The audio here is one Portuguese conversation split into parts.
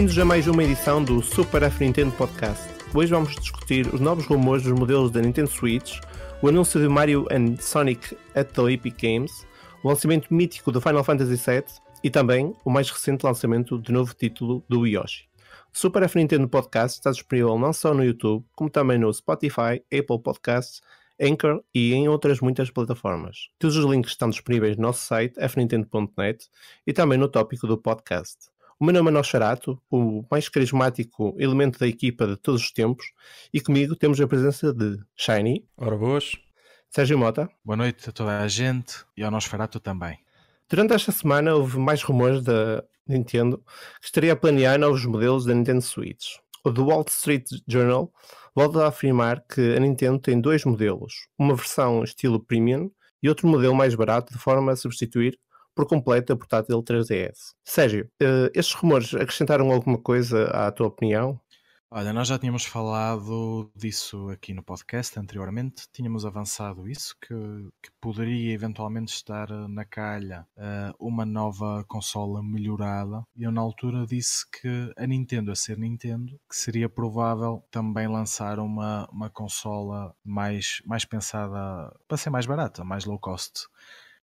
Bem-vindos a mais uma edição do Super F Nintendo Podcast. Hoje vamos discutir os novos rumores dos modelos da Nintendo Switch, o anúncio de Mario and Sonic at the Epic Games, o lançamento mítico do Final Fantasy VII e também o mais recente lançamento do novo título do Yoshi. O Super F Nintendo Podcast está disponível não só no YouTube, como também no Spotify, Apple Podcasts, Anchor e em outras muitas plataformas. Todos os links estão disponíveis no nosso site fnintendo.net e também no tópico do podcast. O meu nome é Nocharato, o mais carismático elemento da equipa de todos os tempos, e comigo temos a presença de Shiny. Ora boas. Sérgio Mota. Boa noite a toda a gente e ao Nosferatu também. Durante esta semana houve mais rumores da Nintendo que estaria a planear novos modelos da Nintendo Switch. O The Wall Street Journal volta a afirmar que a Nintendo tem dois modelos, uma versão estilo premium e outro modelo mais barato de forma a substituir por completo a portátil 3DS. Sérgio, uh, estes rumores acrescentaram alguma coisa à tua opinião? Olha, nós já tínhamos falado disso aqui no podcast anteriormente, tínhamos avançado isso, que, que poderia eventualmente estar eh, na calha uh, uma nova consola melhorada. Eu na altura disse que a Nintendo, a ser Nintendo, que seria provável também lançar uma, uma consola mais, mais pensada para ser mais barata, mais low cost.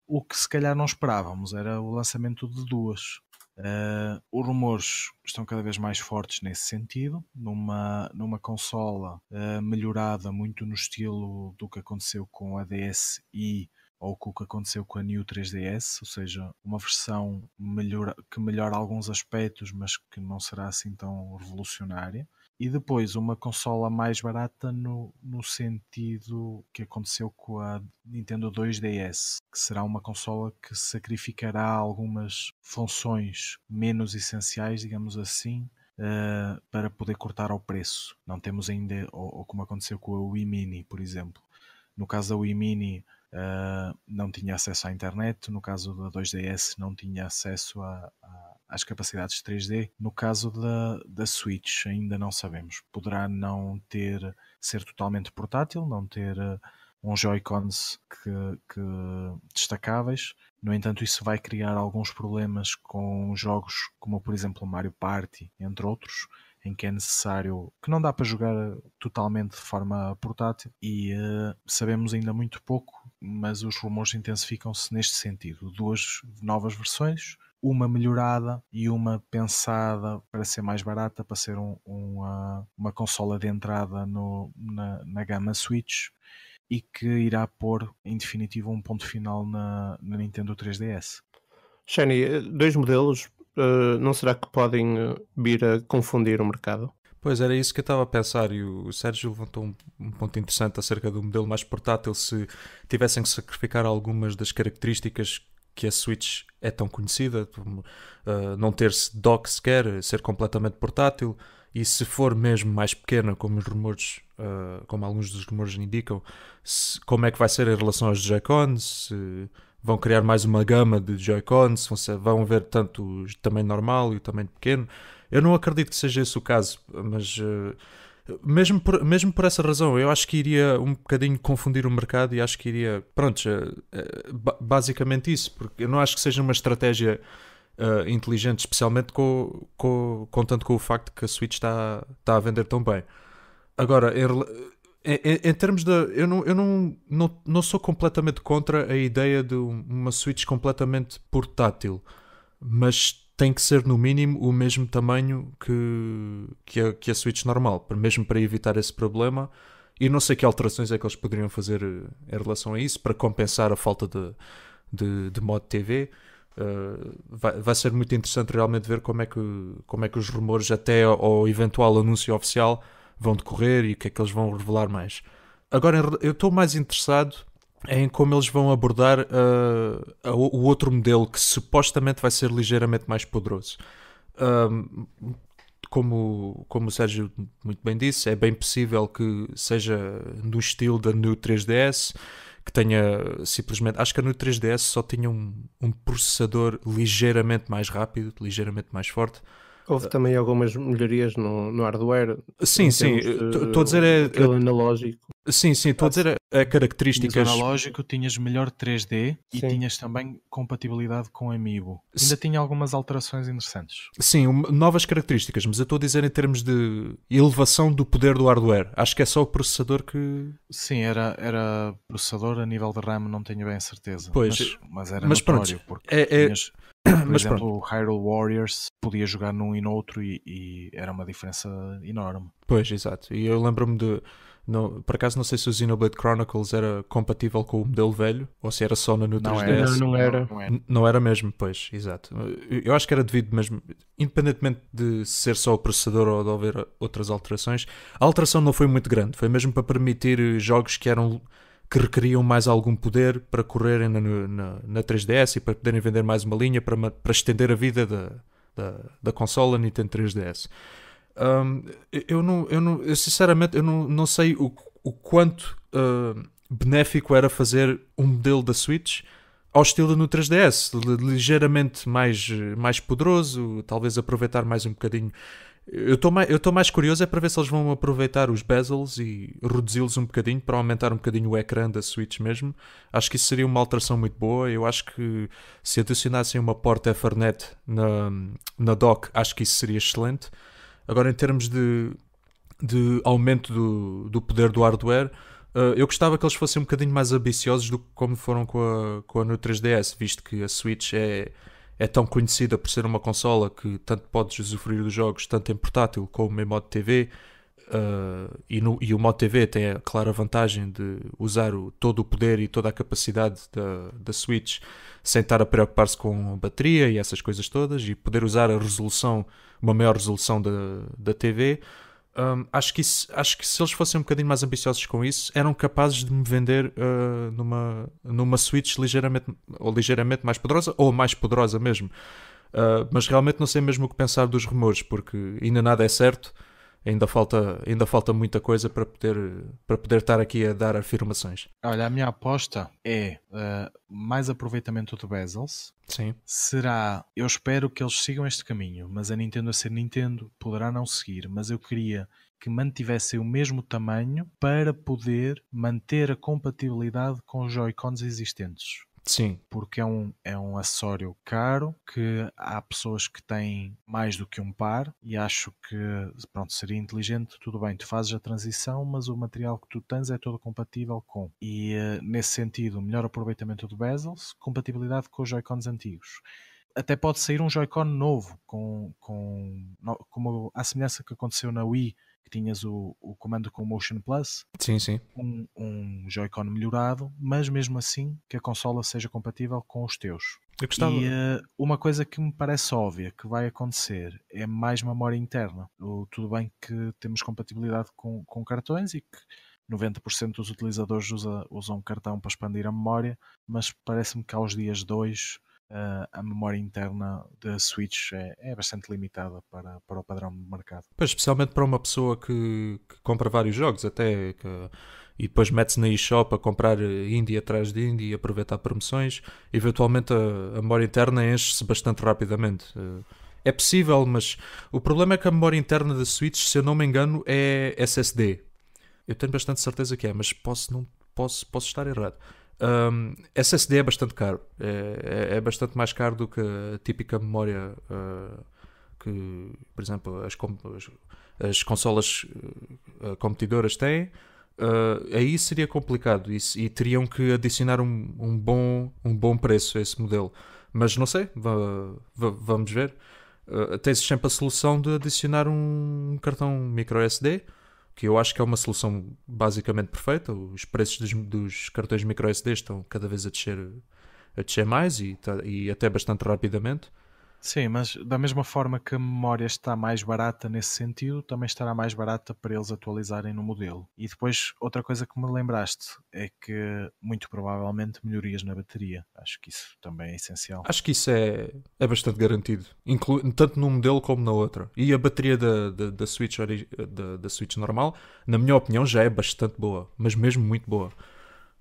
O que se calhar não esperávamos era o lançamento de duas. Uh, os rumores estão cada vez mais fortes nesse sentido, numa, numa consola uh, melhorada muito no estilo do que aconteceu com a DSi ou com o que aconteceu com a New 3DS, ou seja, uma versão melhor, que melhora alguns aspectos, mas que não será assim tão revolucionária e depois uma consola mais barata no, no sentido que aconteceu com a Nintendo 2DS, que será uma consola que sacrificará algumas funções menos essenciais, digamos assim, uh, para poder cortar ao preço. Não temos ainda, ou, ou, como aconteceu com a Wii Mini, por exemplo. No caso da Wii Mini, uh, não tinha acesso à internet, no caso da 2DS, não tinha acesso a, a às capacidades 3D. No caso da, da Switch, ainda não sabemos. Poderá não ter, ser totalmente portátil, não ter eh, uns um Joy-Cons que, que, destacáveis. No entanto, isso vai criar alguns problemas com jogos como, por exemplo, Mario Party, entre outros, em que é necessário que não dá para jogar eh, totalmente de forma portátil e uh, sabemos ainda muito pouco, mas os rumores intensificam-se neste sentido. Duas novas versões, uma melhorada e uma pensada para ser mais barata, para ser um, uma, ah, uma consola de entrada no, na, na gama Switch e que irá pôr em definitivo um ponto final na, na Nintendo 3DS. Shani, eh, dois modelos, eh, não será que podem eh, vir a confundir o mercado? Pois era isso que eu estava a pensar e o Sérgio levantou um, um, ponto interessante acerca do modelo mais portátil se tivessem que sacrificar algumas das características que a Switch é tão conhecida, uh, não ter-se dock sequer, ser completamente portátil, e se for mesmo mais pequena, como os rumores, uh, como alguns dos rumores indicam, se, como é que vai ser em relação aos Joy-Cons, vão criar mais uma gama de Joy-Cons, vão, vão ver tanto o tamanho normal e o tamanho pequeno. Eu não acredito que seja esse o caso, mas... Uh, mesmo por, mesmo por essa razão, eu acho que iria um bocadinho confundir o mercado e acho que iria. Pronto, eh, basicamente isso, porque eu não acho que seja uma estratégia uh, inteligente, especialmente com, com, contando com o facto que a Switch está, está a vender tão bem. Agora, em, em, em termos de. Eu, não, eu não, não, não sou completamente contra a ideia de uma Switch completamente portátil, mas tem que ser no mínimo o mesmo tamanho que, que, a, que a Switch normal, mesmo para evitar esse problema. E não sei que alterações é que eles poderiam fazer eh, em relação a isso para compensar a falta de, de, de modo TV. Uh, eh, vai, vai, ser muito interessante realmente ver como é que, como é que os rumores até ao, ao eventual anúncio oficial vão decorrer e o que é que eles vão revelar mais. Agora eu estou mais interessado em como eles vão abordar uh, a, o outro modelo que supostamente vai ser ligeiramente mais poderoso. Um, como, como o Sérgio muito bem disse, é bem possível que seja no estilo da New 3DS, que tenha simplesmente. Acho que a New 3DS só tinha um, um processador ligeiramente mais rápido, ligeiramente mais forte. Houve ah. também algumas melhorias no, no hardware. Sim, sim. Estou eh, a dizer é. Aquele analógico. Sim, sim. Estou a dizer é características. Tinhas analógico, tinhas melhor 3D sim. e tinhas também compatibilidade com Amiibo. Ainda S tinha algumas alterações interessantes. Sim, novas características, mas eu estou a dizer em termos de elevação do poder do hardware. Acho que é só o processador que. Sim, era, era processador a nível de RAM, não tenho bem certeza. Pois. Mas, mas era mas notório, pronto, porque é, é... Tinhas por Mas exemplo, pronto. o Hyrule Warriors podia jogar num e no outro e, e era uma diferença enorme. Pois, exato. E eu lembro-me de. Não, por acaso não sei se o Xenoblade Chronicles era compatível com o modelo velho ou se era só na no 3 Não era. Não, era. não era. Não era mesmo, pois, exato. Eu acho que era devido mesmo, independentemente de ser só o processador ou de haver outras alterações, a alteração não foi muito grande. Foi mesmo para permitir jogos que eram que requeriam mais algum poder para correrem na, na, na 3DS e para poderem vender mais uma linha para, para estender a vida da, da, da consola Nintendo 3DS. Um, eu, não, eu, não, eu sinceramente eu não, não sei o, o quanto uh, benéfico era fazer um modelo da Switch ao estilo no 3DS, ligeiramente mais, mais poderoso, talvez aproveitar mais um bocadinho eu estou mais, eu mais curioso é para ver se eles vão aproveitar os bezels e reduzi-los um bocadinho para aumentar um bocadinho o ecrã da Switch mesmo. Acho que isso seria uma alteração muito boa. Eu acho que se adicionassem uma porta Ethernet na, na dock, acho que isso seria excelente. Agora, em termos de, de aumento do, do poder do hardware, eh, eu gostava que eles fossem um bocadinho mais ambiciosos do que como foram com a, com a no 3DS, visto que a Switch é é tão conhecida por ser uma consola que tanto podes usufruir dos jogos, tanto em portátil como em modo TV. Uh, ah, e, no, e, o modo TV tem a clara vantagem de usar o, todo o poder e toda a capacidade da, da Switch sem estar a preocupar-se com a bateria e essas coisas todas e poder usar a resolução, uma maior resolução da, da TV um, acho, que isso, acho que se eles fossem um bocadinho mais ambiciosos com isso, eram capazes de me vender uh, numa, numa Switch ligeiramente, ou ligeiramente mais poderosa, ou mais poderosa mesmo. Uh, mas realmente não sei mesmo o que pensar dos rumores, porque ainda nada é certo ainda falta, ainda falta muita coisa para poder, para poder estar aqui a dar afirmações. Olha, a minha aposta é uh, mais aproveitamento do Bezels. Sim. Será, eu espero que eles sigam este caminho, mas a Nintendo a ser Nintendo poderá não seguir, mas eu queria que mantivessem o mesmo tamanho para poder manter a compatibilidade com os Joy-Cons existentes. Sim, porque é um, é um acessório caro que há pessoas que têm mais do que um par e acho que pronto, seria inteligente, tudo bem, tu fazes a transição, mas o material que tu tens é todo compatível com. E eh, nesse sentido, melhor aproveitamento do bezels, compatibilidade com os Joy-Cons antigos até pode sair um Joy-Con novo, com, com, como a semelhança que aconteceu na Wii que tinhas o, o comando com Motion Plus, sim, sim. um, um Joy-Con melhorado, mas mesmo assim que a consola seja compatível com os teus. Eu gostava. E uh, uma coisa que me parece óbvia que vai acontecer é mais memória interna. O, tudo bem que temos compatibilidade com, com cartões e que 90% dos utilizadores usa, usam cartão para expandir a memória, mas parece-me que aos dias 2 Uh, a memória interna da Switch é, é, bastante limitada para, para o padrão de mercado. Pois, especialmente para uma pessoa que, que compra vários jogos, até que, e depois mete-se na eShop a comprar indie atrás de indie e aproveitar promoções, eventualmente a, a memória interna enche-se bastante rapidamente. Eh, é possível, mas o problema é que a memória interna da Switch, se eu não me engano, é SSD. Eu tenho bastante certeza que é, mas posso, não, posso, posso estar errado. Um, SSD é bastante caro, é, é, é, bastante mais caro do que a típica memória uh, que, por exemplo, as, as, as consolas uh, competidoras têm. Uh, aí seria complicado e, e teriam que adicionar um, um, bom, um bom preço a esse modelo. Mas não sei, vamos ver. Uh, tem-se sempre a solução de adicionar um cartão micro SD que eu acho que é uma solução basicamente perfeita. Os preços dos, dos cartões SD estão cada vez a descer, a descer mais e, tá, e até bastante rapidamente. Sim, mas da mesma forma que a memória está mais barata nesse sentido, também estará mais barata para eles atualizarem no modelo. E depois, outra coisa que me lembraste é que, muito provavelmente, melhorias na bateria. Acho que isso também é essencial. Acho que isso é, é bastante garantido, Inclu tanto num modelo como na outra. E a bateria da, da, da Switch da, da Switch normal, na minha opinião, já é bastante boa, mas mesmo muito boa.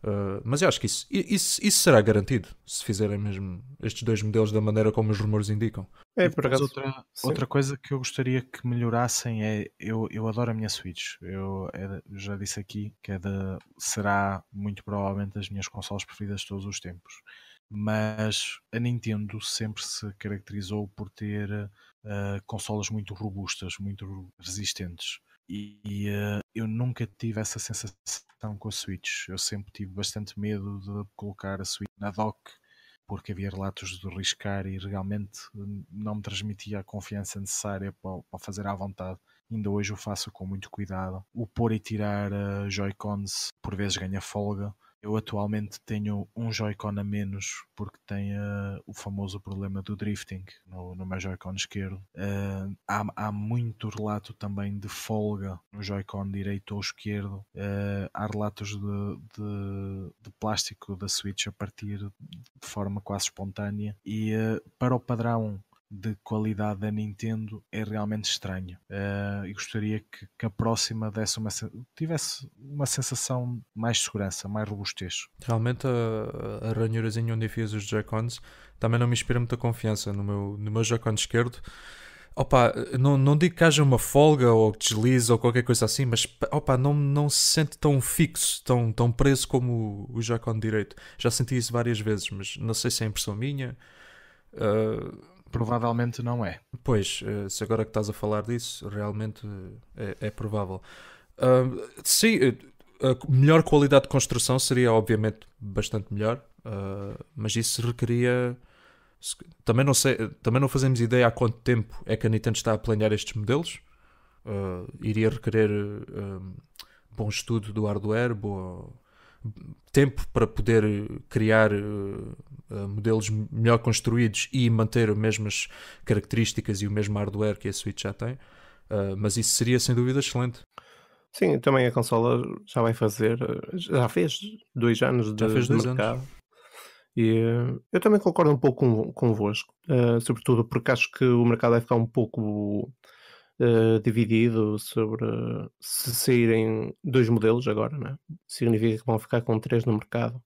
Ah, mas eu acho que isso, isso, isso será garantido se fizerem mesmo estes dois modelos da maneira como os rumores indicam. É, por acaso. Outra, outra coisa que eu gostaria que melhorassem é. Eu, eu adoro a minha Switch. Eu é, já disse aqui que é de, será muito provavelmente das minhas consoles preferidas de todos os tempos. Mas a Nintendo sempre se caracterizou por ter uh, consolas muito robustas, muito resistentes e uh, eu nunca tive essa sensação com a Switch. Eu sempre tive bastante medo de colocar a Switch na dock, porque havia relatos de riscar e realmente hum, não me transmitia a confiança necessária para, para fazer à vontade. Ainda hoje eu faço com muito cuidado. O pôr e tirar uh, Joy-Cons por vezes ganha folga eu atualmente tenho um Joy-Con a menos porque tem uh, o famoso problema do drifting no, no meu Joy-Con esquerdo. Uh, há, há, muito relato também de folga no Joy-Con direito ou esquerdo. Uh, há relatos de, de, de, plástico da Switch a partir de forma quase espontânea. E para o padrão de qualidade da Nintendo é realmente estranho uh, e gostaria que, que a próxima desse uma, tivesse uma sensação mais de segurança, mais robustez. Realmente a, a ranhurazinha onde fiz os Joy-Cons também não me inspira muita confiança no meu, no meu Joy-Con esquerdo. Opa, não, não digo que haja uma folga ou deslize ou qualquer coisa assim, mas opa, não, não se sente tão fixo, tão, tão preso como o, o Joy-Con direito. Já senti isso várias vezes, mas não sei se é impressão minha. Uh, provavelmente não é. Pois, eh, se agora que estás a falar disso, realmente eh, é, é provável. Uh, sim, eh, a melhor qualidade de construção seria, obviamente, bastante melhor, uh, mas isso requeria. Também não, sei, também não fazemos ideia há quanto tempo é que a Nintendo está a planear estes modelos. Uh, iria requerer bom estudo do hardware, boa tempo para poder eh, criar uh, modelos melhor construídos e manter as mesmas características e o mesmo hardware que a Switch já tem. Uh, mas isso seria sem dúvida excelente. Sim, também a consola já vai fazer, já fez dois anos de, já fez dois mercado. Anos. E eu também concordo um pouco com, convosco, uh, sobretudo porque acho que o mercado vai ficar um pouco eh, dividido sobre se saírem dois modelos agora, né? significa que vão ficar com três no mercado.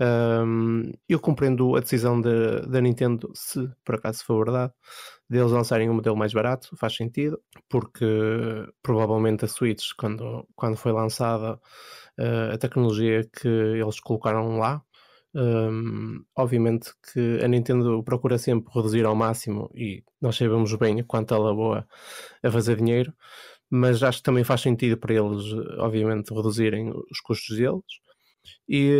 Um, eu compreendo a decisão da de, de Nintendo, se por acaso for verdade, deles de lançarem um modelo mais barato, faz sentido, porque provavelmente a Switch, quando, quando foi lançada, uh, a tecnologia que eles colocaram lá um, obviamente que a Nintendo procura sempre reduzir ao máximo e nós sabemos bem quanto ela é boa a fazer dinheiro, mas acho que também faz sentido para eles, obviamente, reduzirem os custos deles e,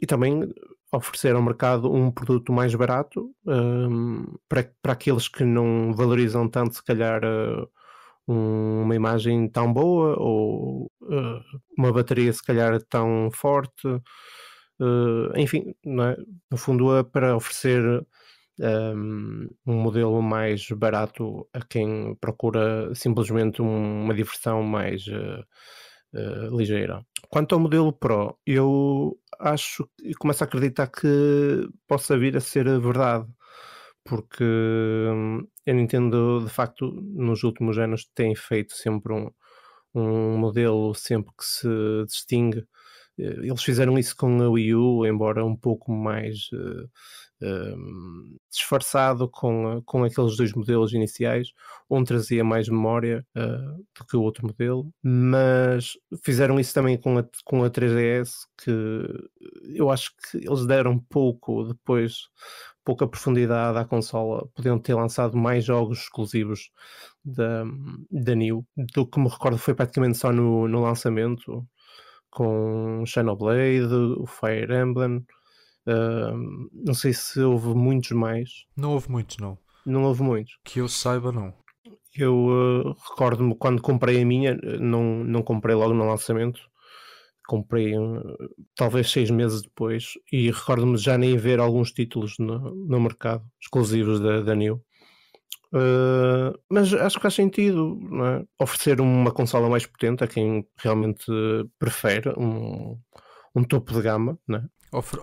e também oferecer ao mercado um produto mais barato um, para, para aqueles que não valorizam tanto, se calhar. Uh, uma imagem tão boa ou uh, uma bateria se calhar tão forte uh, enfim, é? no fundo é para oferecer um, ehm, um, modelo mais barato a quem procura simplesmente um, uma diversão mais uh, uh, ligeira. Quanto ao modelo Pro, eu acho e começo a acreditar que possa vir a ser verdade porque hum, a Nintendo, de facto, nos últimos anos tem feito sempre um, um modelo sempre que se distingue eh, eles fizeram isso com a Wii U, embora um pouco mais uh, disfarçado com, com aqueles dois modelos iniciais. Um trazia mais memória uh, do que o outro modelo, mas fizeram isso também com a, com a 3DS, que eu acho que eles deram pouco depois, pouca profundidade à consola. Podiam ter lançado mais jogos exclusivos da, da New, do que me recordo foi praticamente só no, no lançamento com Xenoblade, o Fire Emblem. Uh, não sei se houve muitos mais. Não houve muitos, não. Não houve muitos. Que eu saiba, não. Eu uh, recordo-me quando comprei a minha, não, não comprei logo no lançamento, comprei eh, talvez seis meses depois, e recordo-me já nem ver alguns títulos no, no mercado, exclusivos da, da New. Uh, mas acho que faz sentido é? oferecer uma consola mais potente a quem realmente prefere um, um topo de gama, é?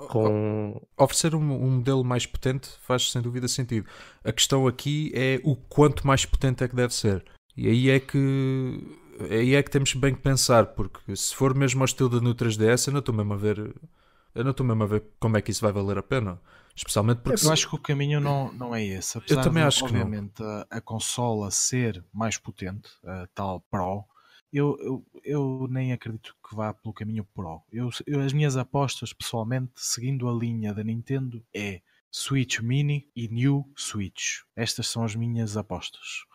com... Oferecer um, um, modelo mais potente faz sem dúvida sentido. A questão aqui é o quanto mais potente é que deve ser. E aí é que aí é que temos bem que pensar, porque se for mesmo ao estilo da Nutras DS, eu não estou mesmo a ver. Eu não estou mesmo a ver como é que isso vai valer a pena. Especialmente porque. Eu acho que o caminho não, não é esse. Apesar eu também de, acho obviamente, que. Obviamente, a, a, consola ser mais potente, a tal Pro, eu, eu, eu, nem acredito que vá pelo caminho Pro. Eu, eu, as minhas apostas, pessoalmente, seguindo a linha da Nintendo, é Switch Mini e New Switch. Estas são as minhas apostas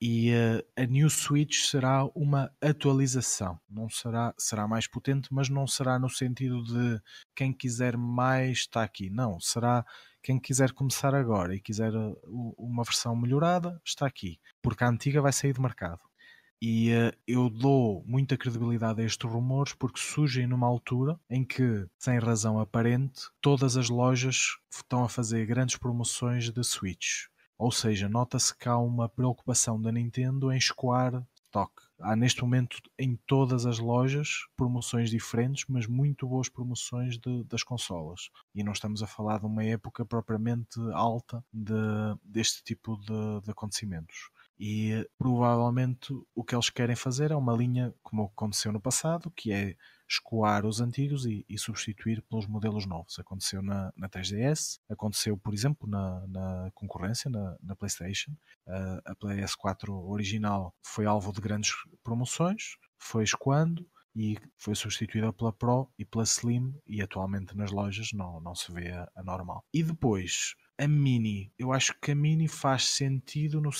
e uh, a New Switch será uma atualização. Não será, será mais potente, mas não será no sentido de quem quiser mais está aqui. Não, será quem quiser começar agora e quiser eh, uma versão melhorada, está aqui, porque a antiga vai sair do mercado. E uh, eu dou muita credibilidade a estes rumores porque surgem numa altura em que, sem razão aparente, todas as lojas estão a fazer grandes promoções de Switch ou seja, nota-se que há uma preocupação da Nintendo em escoar stock. Há neste momento em todas as lojas promoções diferentes, mas muito boas promoções de, das consolas. E não estamos a falar de uma época propriamente alta de, deste tipo de, de acontecimentos. E provavelmente o que eles querem fazer é uma linha como aconteceu no passado, que é escoar os antigos e, e substituir pelos modelos novos. Aconteceu na, na 3DS, aconteceu, por exemplo, na, na concorrência, na, na PlayStation. Uh, a PS4 original foi alvo de grandes promoções, foi escoando e foi substituída pela Pro e pela Slim e atualmente nas lojas não, não se vê a, a normal. E depois a Mini. Eu acho que a Mini faz sentido no,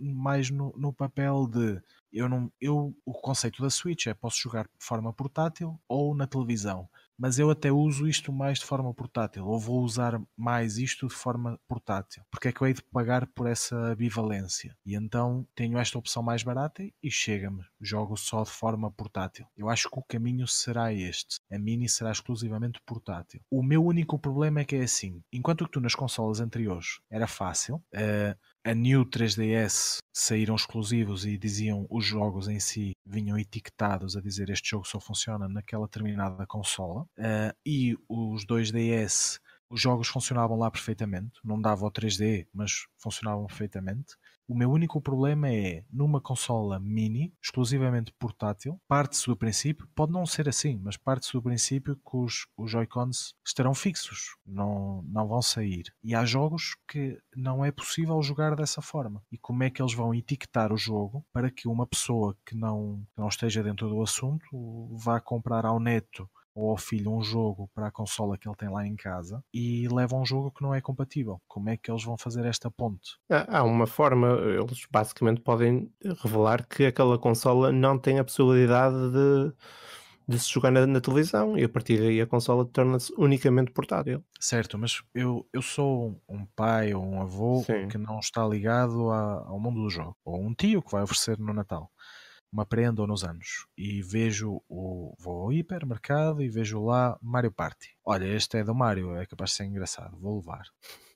no mais no, no, papel de eu não eu o conceito da Switch é posso jogar de forma portátil ou na televisão mas eu até uso isto mais de forma portátil, ou vou usar mais isto de forma portátil. Porque é que eu hei de pagar por essa bivalência? E então tenho esta opção mais barata e chega-me, jogo só de forma portátil. Eu acho que o caminho será este. A mini será exclusivamente portátil. O meu único problema é que é assim, enquanto que tu nas consolas anteriores era fácil, uh, a New 3DS saíram exclusivos e diziam os jogos em si vinham etiquetados a dizer este jogo só funciona naquela determinada consola uh, e os 2DS os jogos funcionavam lá perfeitamente, não dava o 3D, mas funcionavam perfeitamente. O meu único problema é, numa consola mini, exclusivamente portátil, parte-se do princípio, pode não ser assim, mas parte-se do princípio que os, os Joy-Cons estarão fixos, não, não vão sair. E há jogos que não é possível jogar dessa forma. E como é que eles vão etiquetar o jogo para que uma pessoa que não, que não esteja dentro do assunto vá comprar ao neto ou ao filho um jogo para a consola que ele tem lá em casa e leva um jogo que não é compatível. Como é que eles vão fazer esta ponte? Há uma forma, eles basicamente podem revelar que aquela consola não tem a possibilidade de, de se jogar na, na, televisão e a partir daí a consola torna-se unicamente portátil. Certo, mas eu, eu sou um pai ou um avô Sim. que não está ligado a, ao mundo do jogo, ou um tio que vai oferecer no Natal prenda ou nos anos. E vejo o. Vou ao hipermercado e vejo lá Mario Party. Olha, este é do Mario, é capaz de ser engraçado, vou levar.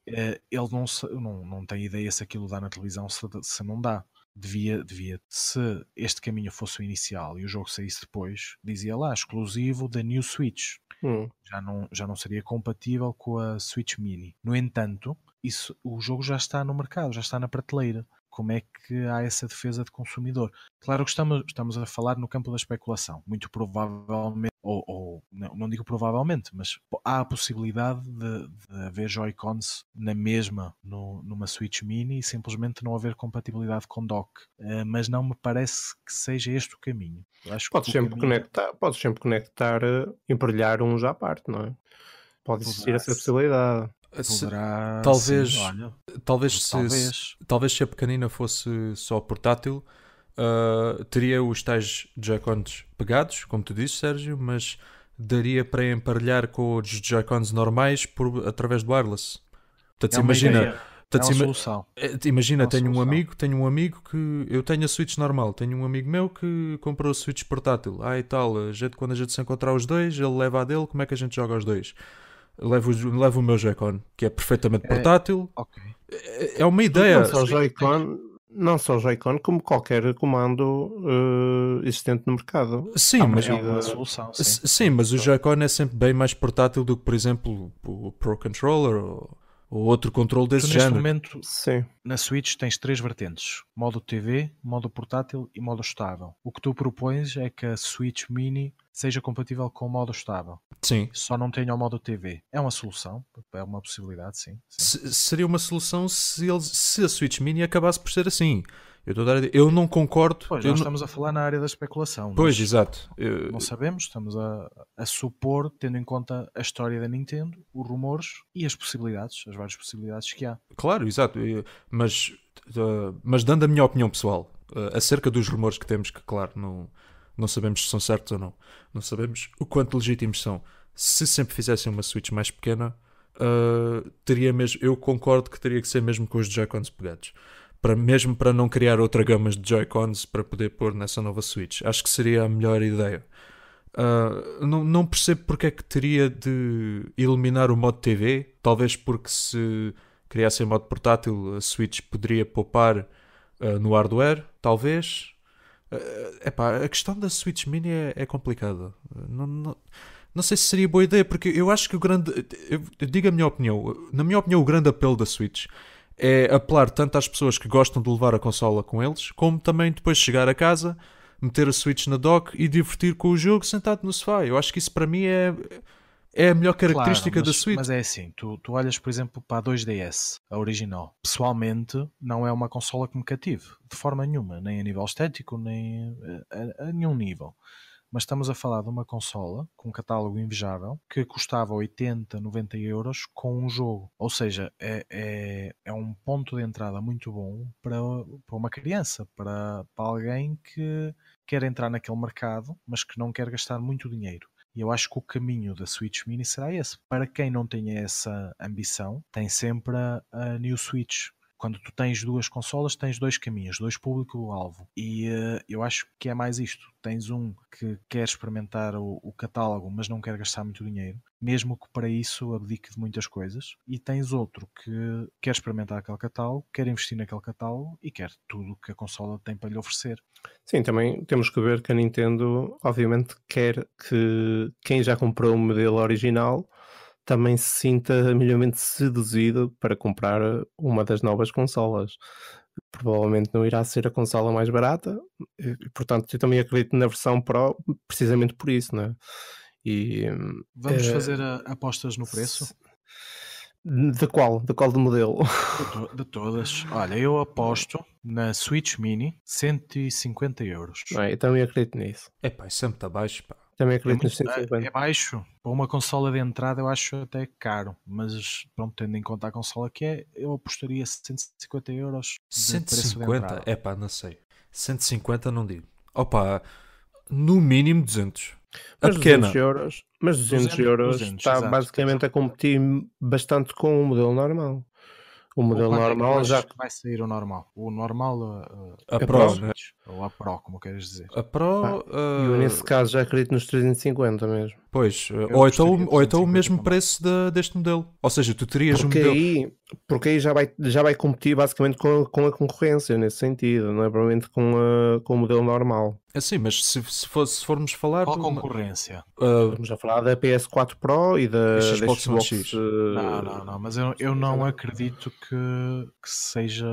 Eh, ele não, não, não tem ideia se aquilo dá na televisão, se, se não dá. Devia, devia, se este caminho fosse o inicial e o jogo saísse depois, dizia lá, exclusivo da New Switch. Hum. Já, não, já não seria compatível com a Switch Mini. No entanto, isso, o jogo já está no mercado, já está na prateleira como é que há essa defesa de consumidor. Claro que estamos, estamos a falar no campo da especulação. Muito provavelmente, ou, ou não, não, digo provavelmente, mas há a possibilidade de, de haver Joy-Cons na mesma, no, numa Switch Mini, e simplesmente não haver compatibilidade com dock. Uh, mas não me parece que seja este o caminho. Acho podes, sempre caminho... Conectar, podes sempre conectar, eh, emparelhar uns à parte, não é? Pode existir essa possibilidade. Poderá, talvez, sim, talvez, se, talvez. Se, talvez se a pequenina fosse só portátil, uh, teria os tais Joy-Cons pegados, como tu disse, Sérgio, mas daria para emparelhar com os Joy-Cons normais por, através do wireless. Portanto, é imagina. Ideia. Portanto, é uma solução. É, imagina, é uma tenho solução. um amigo, tenho um amigo que eu tenho a Switch normal, tenho um amigo meu que comprou a Switch portátil. Ah, e tal, a gente, quando a gente se encontrar os dois, ele leva a dele, como é que a gente joga os dois? levo, levo o meu Joy-Con, que é perfeitamente é, portátil. É, okay. é, é uma ideia. Não só Joy-Con, não só Joy-Con, como qualquer comando uh, existente no mercado. Sim, mas, é uma solução, sim. sim mas o Joy-Con é sempre bem mais portátil do que, por exemplo, o Pro Controller ou ou outro controle desse tu, neste género. Neste momento, Sim. na Switch tens três vertentes: modo TV, modo portátil e modo estável. O que tu propões é que a Switch Mini seja compatível com o modo estável. Sim. Só não tenha o modo TV. É uma solução, é uma possibilidade, sim. sim. Seria uma solução se, se a Switch Mini acabasse por ser assim. Eu, estou a eu não concordo. Pois, nós não... estamos a falar na área da especulação. Pois, exato. Eu... Não sabemos, estamos a, a supor, tendo em conta a história da Nintendo, os rumores e as possibilidades, as várias possibilidades que há. Claro, exato. Mas, mas dando a minha opinião pessoal eh, acerca dos rumores que temos, que, claro, não, não sabemos se são certos ou não, não sabemos o quanto legítimos são. Se sempre fizessem uma Switch mais pequena, uh... teria mesmo. Eu concordo que teria que ser mesmo com os Joy-Cons pegados para, mesmo para não criar outra gama de Joy-Cons para poder pôr nessa nova Switch. Acho que seria a melhor ideia. Uh, não, não, percebo porque é que teria de eliminar o modo TV. Talvez porque se criassem modo portátil, a Switch poderia poupar uh, no hardware. Talvez. Uh, epá, a questão da Switch Mini é, é complicada. Não, não, não, sei se seria boa ideia, porque eu acho que o grande. Eu, digo a minha opinião. Na minha opinião, o grande apelo da Switch é apelar tanto às pessoas que gostam de levar a consola com eles, como também depois chegar a casa, meter a Switch na dock e divertir com o jogo sentado no sofá. Eu acho que isso para mim é, é a melhor característica claro, mas, da Switch. Mas é assim, tu, tu olhas, por exemplo, para a 2DS, a original. Pessoalmente, não é uma consola que me cative, de forma nenhuma, nem a nível estético, nem a, a, a nenhum nível mas estamos a falar de uma consola com um catálogo invejável que custava 80, 90 euros com um jogo. Ou seja, é, é, é um ponto de entrada muito bom para, para uma criança, para, para alguém que quer entrar naquele mercado, mas que não quer gastar muito dinheiro. E eu acho que o caminho da Switch Mini será esse. Para quem não tenha essa ambição, tem sempre a, a New Switch, quando tu tens duas consolas, tens dois caminhos, dois público-alvo. E uh, eu acho que é mais isto. Tens um que quer experimentar o, o catálogo, mas não quer gastar muito dinheiro, mesmo que para isso abdique de muitas coisas. E tens outro que quer experimentar aquele catálogo, quer investir naquele catálogo e quer tudo que a consola tem para lhe oferecer. Sim, também temos que ver que a Nintendo, obviamente, quer que quem já comprou o modelo original também se sinta minimamente seduzido para comprar uma das novas consolas. Provavelmente não irá ser a consola mais barata, e, portanto, eu também acredito na versão Pro, precisamente por isso, né? E, Vamos é... fazer a, eh, apostas no preço? De qual? De qual de modelo? De, to de, todas. Olha, eu aposto na Switch Mini 150 euros. É, eu também acredito nisso. É pá, sempre está baixo, pá. Também é acredito é nos 150. É baixo. Para uma consola de entrada eu acho até caro, mas pronto, tendo em conta a consola que é, eu apostaria 150 euros. 150? É pá, não sei. 150 não digo. Opa, no mínimo 200. Mas a pequena. 200 euros, mas 200, 200 euros 200, está exato, basicamente exato. a competir bastante com o um modelo normal. O modelo é normal é já vai sair o normal. O normal uh, uh a, é Pro, né? ou a Pro, como queres dizer. A Pro, ah, uh... eu nesse caso já acredito nos 350 mesmo. Pois, uh, ou então, ou então o mesmo também. preço de, deste modelo. Ou seja, tu terias porque um modelo. Aí, porque aí já vai, já vai competir basicamente com, com a concorrência, nesse sentido, não é provavelmente com, a, com o modelo normal. Assim, mas se, se, for, se formos falar. Qual do, concorrência? Uh, ah, Vamos a falar da PS4 Pro e da Xbox, Xbox X. Eh, não, não, não, mas eu, eu não acredito que, que seja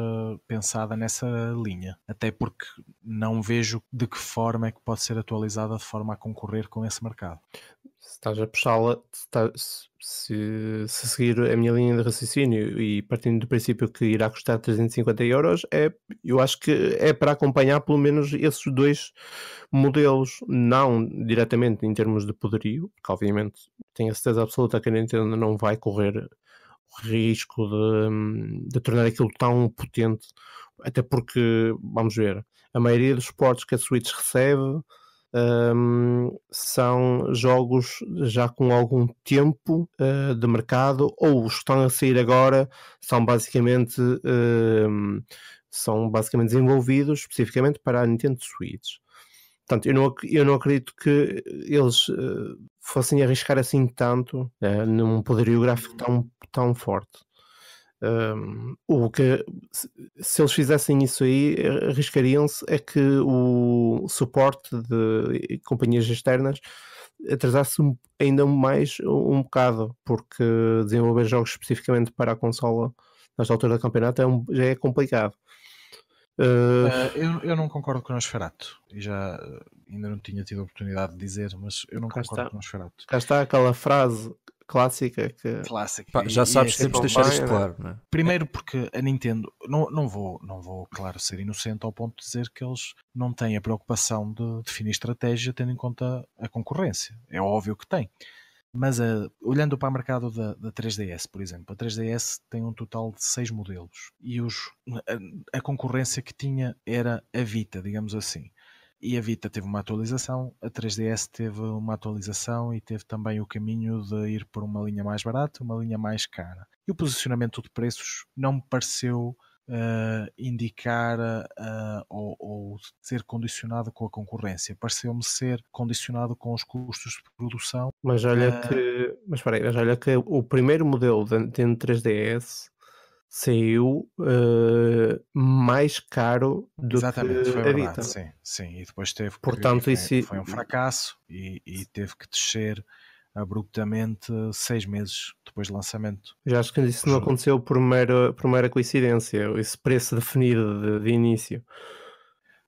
pensada nessa linha. Até porque não vejo de que forma é que pode ser atualizada de forma a concorrer com esse mercado se estás a puxá-la, se, se, seguir a minha linha de raciocínio e partindo do princípio que irá custar 350 euros, é, eu acho que é para acompanhar pelo menos esses dois modelos, não diretamente em termos de poderio, que obviamente tenho a certeza absoluta que a Nintendo não vai correr o risco de, de tornar aquilo tão potente, até porque, vamos ver, a maioria dos portos que a Switch recebe um, são jogos já com algum tempo uh, de mercado, ou os que estão a sair agora são basicamente são basicamente desenvolvidos especificamente para a Nintendo Switch. Portanto, eu não, eu não acredito que eles uh, fossem arriscar assim tanto uh, num poderio gráfico tão, tão forte. Um, o que se eles fizessem isso aí, eh, arriscariam-se é que o suporte de companhias externas atrasasse ainda mais um bocado, porque desenvolver jogos especificamente para a consola nesta altura do campeonato é um, já é complicado. Uh... Eu, eu, não concordo com o Nosferatu. E já ah, ainda não tinha tido a oportunidade de dizer, mas eu não Cá concordo está. com o Nosferatu. Cá está aquela frase clássica que. Clássica. Pá, já sabes que temos de é deixar isto claro, né? Primeiro porque a Nintendo, não, não, vou, não vou, claro, ser inocente ao ponto de dizer que eles não têm a preocupação de definir estratégia tendo em conta a concorrência. É óbvio que têm. Mas uh, olhando para o mercado da, da, 3DS, por exemplo, a 3DS tem um total de seis modelos e os, a, a, concorrência que tinha era a Vita, digamos assim. E a Vita teve uma atualização, a 3DS teve uma atualização e teve também o caminho de ir por uma linha mais barata, uma linha mais cara. E o posicionamento de preços não me pareceu uh, indicar uh, ou, ou, ser condicionado com a concorrência. Pareceu-me ser condicionado com os custos de produção. Mas olha uh... que, mas peraí, mas olha que o primeiro modelo Nintendo 3DS saiu uh, mais caro do Exatamente, que foi a verdade, Vita. Sim, sim, e depois teve Portanto, que, isso... foi um fracasso e, e teve que descer abruptamente seis meses depois do lançamento. Já acho que isso não aconteceu por mera, por mera coincidência, esse preço definido de, de início.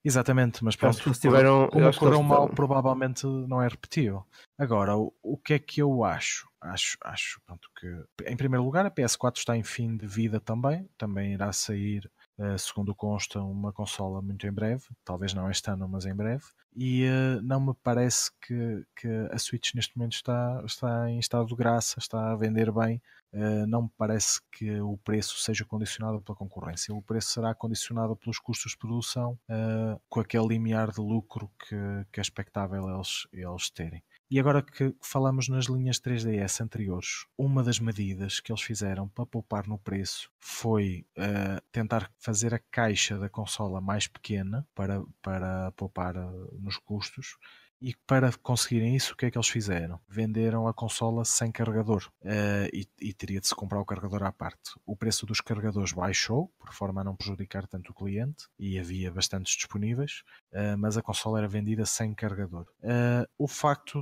Exatamente, mas pronto, acho tiveram, como correu mal, estão... provavelmente não é repetível. Agora, o, o, que é que eu acho? Acho, acho pronto, que, em primeiro lugar, a PS4 está em fim de vida também, também irá sair, eh, segundo consta, uma consola muito em breve, talvez não este ano, mas em breve e uh, não me parece que, que, a Switch neste momento está, está em estado de graça, está a vender bem. Uh, não me parece que o preço seja condicionado pela concorrência. O preço será condicionado pelos custos de produção, uh, com aquele limiar de lucro que, que é expectável eles, eles terem. E agora que falamos nas linhas 3DS anteriores, uma das medidas que eles fizeram para poupar no preço foi uh, tentar fazer a caixa da consola mais pequena para, para poupar uh, nos custos e para conseguirem isso, o que é que eles fizeram? Venderam a consola sem carregador uh, e, e, teria de se comprar o carregador à parte. O preço dos carregadores baixou, por forma a não prejudicar tanto o cliente, e havia bastantes disponíveis, uh, mas a consola era vendida sem carregador. Uh, o facto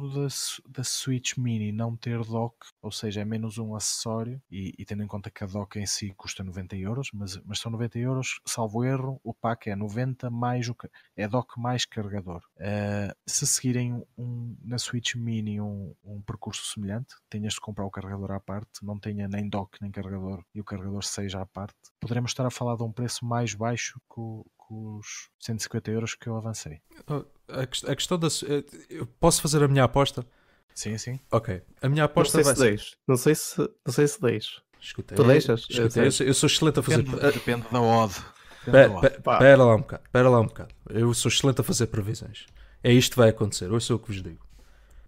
da Switch Mini não ter dock, ou seja, é menos um acessório, e, e, tendo em conta que a dock em si custa 90 euros, mas, mas são 90 euros, salvo erro, o pack é 90 mais o é dock mais carregador. se conseguirem um, na Switch Mini um, um percurso semelhante, tenhas de comprar o carregador à parte, não tenha nem dock nem carregador e o carregador seja à parte, poderemos estar a falar de um preço mais baixo que o, os 150 euros que eu avancei. Oh, a, questão da. Eh, eu posso fazer a minha aposta? Sim, sim. Ok. A minha aposta não sei vai se Não sei se, não sei se deixo. Tu deixas? Escutei. Eu, eu, sou excelente a fazer. Depende, depende da odd. pera, Pera, pera lá um bocado. Pera lá um bocado. Eu sou excelente a fazer previsões. É isto que vai acontecer, Ou ouça o que vos digo.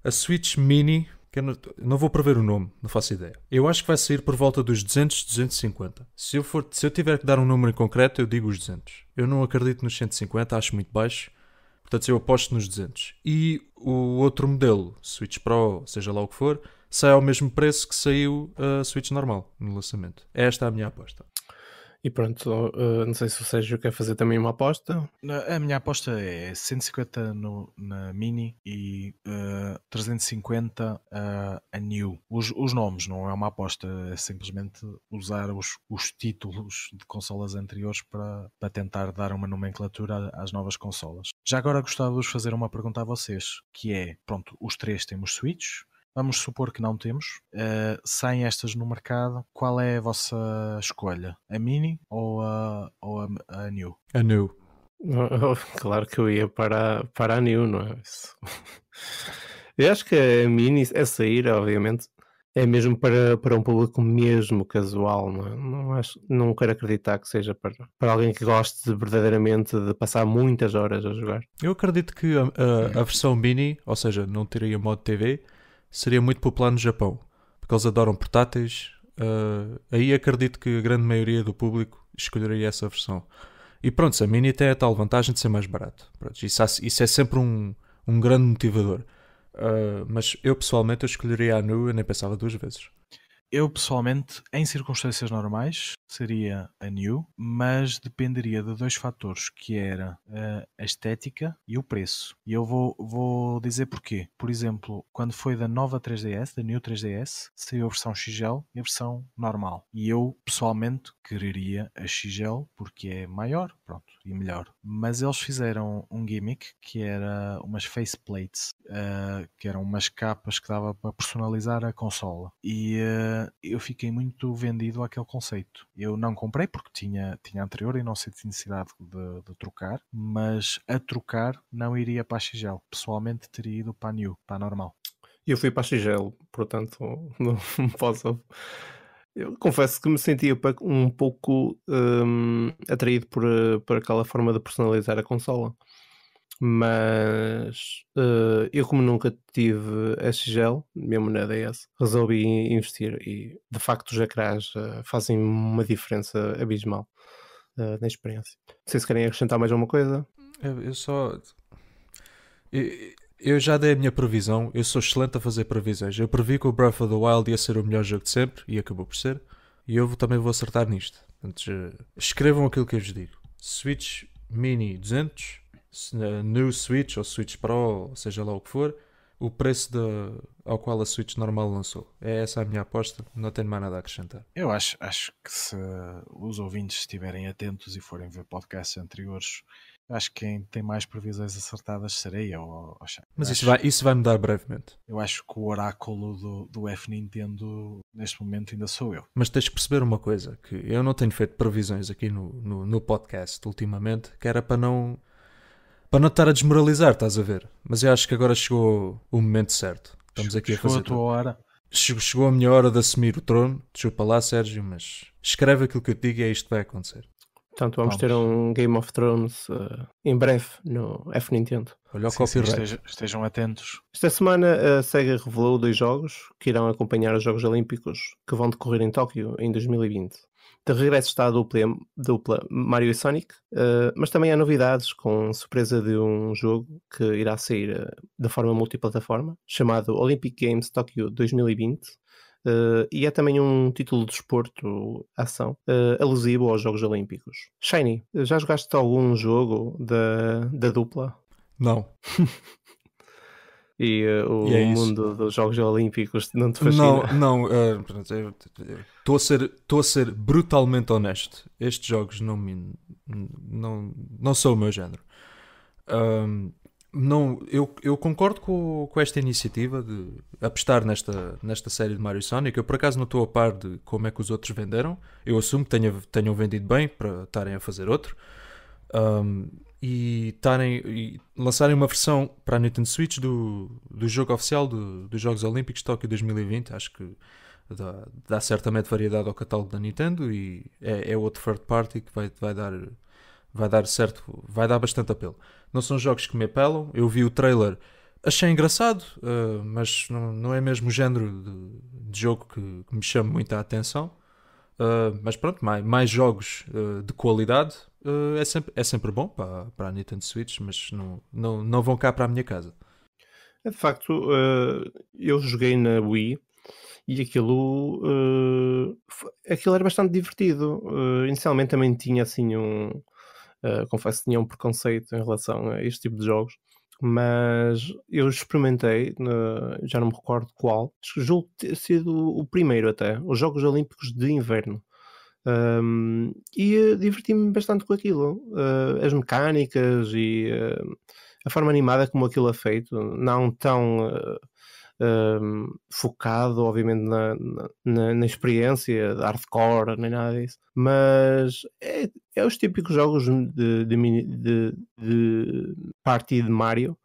A Switch Mini, que não, não, vou prever o nome, não faço ideia. Eu acho que vai sair por volta dos 200, 250. Se eu, for, se eu tiver que dar um número em concreto, eu digo os 200. Eu não acredito nos 150, acho muito baixo. Portanto, eu aposto nos 200. E o outro modelo, Switch Pro, seja lá o que for, sai ao mesmo preço que saiu a Switch normal no lançamento. Esta é a minha aposta. E pronto, eh, não sei se o Sérgio quer fazer também uma aposta. A minha aposta é 150 no, na Mini e uh, 350 uh, a New. Os, os nomes não é uma aposta, é simplesmente usar os, os títulos de consolas anteriores para, para tentar dar uma nomenclatura às novas consolas. Já agora gostava de vos fazer uma pergunta a vocês, que é, pronto, os três temos Switch, vamos supor que não temos, uh, sem estas no mercado, qual é a vossa escolha? A Mini ou a, ou a, a New? A New. Oh, claro que eu ia para, para a New, não é? Isso. Eu acho que a Mini, é sair, obviamente, é mesmo para, para um público mesmo casual, não, é? não acho, não quero acreditar que seja para, para alguém que goste verdadeiramente de passar muitas horas a jogar. Eu acredito que a, a, a versão mini, ou seja, não teria modo TV, seria muito popular no Japão, porque eles adoram portáteis. Uh, aí acredito que a grande maioria do público escolheria essa versão. E pronto, a Mini tem a tal vantagem de ser mais barato. Pronto, isso, isso, é sempre um, um grande motivador. Uh, mas eu pessoalmente eu escolheria a Nu, eu nem pensava duas vezes. Eu pessoalmente, em circunstâncias normais, seria a New, mas dependeria de dois fatores, que era eh, a estética e o preço. E eu vou, vou dizer porquê. Por exemplo, quando foi da nova 3DS, da New 3DS, saiu a versão XL e a versão normal. E eu, pessoalmente, quereria a XL porque é maior, pronto e melhor. Mas eles fizeram um gimmick que era umas faceplates, uh, que eram umas capas que dava para personalizar a consola. E uh, eu fiquei muito vendido àquele conceito. Eu não comprei porque tinha, tinha anterior e não senti necessidade de, de trocar, mas a trocar não iria para a Xigel. Pessoalmente teria ido para a New, para a normal. Eu fui para a Xigel, portanto não posso eu confesso que me sentia um pouco um, atraído por, por aquela forma de personalizar a consola. Mas uh, eu, como nunca tive SGL, minha moneda é essa, resolvi investir e de facto os ecrãs uh, fazem uma diferença abismal uh, na experiência. Não sei se querem acrescentar mais alguma coisa. Eu, eu só. Eu, eu já dei a minha previsão, eu sou excelente a fazer previsões. Eu previ que o Breath of the Wild ia ser o melhor jogo de sempre e acabou por ser. E eu também vou acertar nisto. escrevam aquilo que eu vos digo. Switch Mini 200, eh, New Switch ou Switch Pro, seja lá o que for, o preço de, ao qual a Switch normal lançou. É essa a minha aposta, não tenho mais nada a acrescentar. Eu acho, acho que se os ouvintes estiverem atentos e forem ver podcasts anteriores, Acho que quem tem mais previsões acertadas serei eu. Mas isso vai, isso vai mudar brevemente. Eu acho que o oráculo do, do F Nintendo neste momento ainda sou eu. Mas tens de perceber uma coisa, que eu não tenho feito previsões aqui no, no, no podcast ultimamente, que era para não para não estar a desmoralizar, estás a ver? Mas eu acho que agora chegou o momento certo. Estamos aqui chegou a fazer. a tua hora. Chegou a minha hora de assumir o trono. Desculpa lá, Sérgio, mas escreve aquilo que eu digo e é isto vai acontecer. Portanto, vamos, vamos, ter um Game of Thrones uh, em breve no F Nintendo. Olha o copyright. Estejam, estejam atentos. Esta semana a SEGA revelou dois jogos que irão acompanhar os Jogos Olímpicos que vão decorrer em Tóquio em 2020. De regresso está a dupla, dupla Mario e Sonic, uh, mas também há novidades com surpresa de um jogo que irá sair uh, de forma multiplataforma, chamado Olympic Games Tóquio 2020, Uh, e é também um título de esporto ação, uh, alusivo aos Jogos Olímpicos. Shiny, já jogaste algum jogo da, da dupla? Não. e uh, o e é mundo dos Jogos Olímpicos não te fascina? Não, não. Estou a, ser, a ser brutalmente honesto. Estes jogos não, me, não, não são o meu género. Um, não, eu, eu concordo com, com esta iniciativa de apostar nesta, nesta série de Mario Sonic. Eu por acaso não estou a par de como é que os outros venderam. Eu assumo que tenha, tenham vendido bem para estarem a fazer outro. Um, e, tarem, e lançarem uma versão para a Nintendo Switch do, do jogo oficial do, dos Jogos Olímpicos de Tóquio 2020. Acho que dá, dá certamente variedade ao catálogo da Nintendo e é, é outro third party que vai, vai dar vai dar certo, vai dar bastante apelo não são jogos que me apelam. Eu vi o trailer, achei engraçado, uh, mas não, não, é mesmo o género de, de jogo que, que, me chama muita atenção. Uh, mas pronto, mais, mais jogos uh, de qualidade é, sempre, é sempre bom para, para a Nintendo Switch, mas não, não, não vão cá para a minha casa. É, de facto, eu joguei na Wii e aquilo, aquilo era bastante divertido. inicialmente também tinha assim um eh, confesso que tinha um preconceito em relação a este tipo de jogos, mas eu experimentei, uh, já não me recordo qual, julgo ter sido o primeiro até, os Jogos Olímpicos de Inverno. Um, e eh, diverti-me bastante com aquilo, uh, as mecânicas e a forma animada como aquilo é feito, não tão um, focado, obviamente, na, na, na experiência de hardcore, nem nada disso. Mas é, é os típicos jogos de, de, de, de party de Mario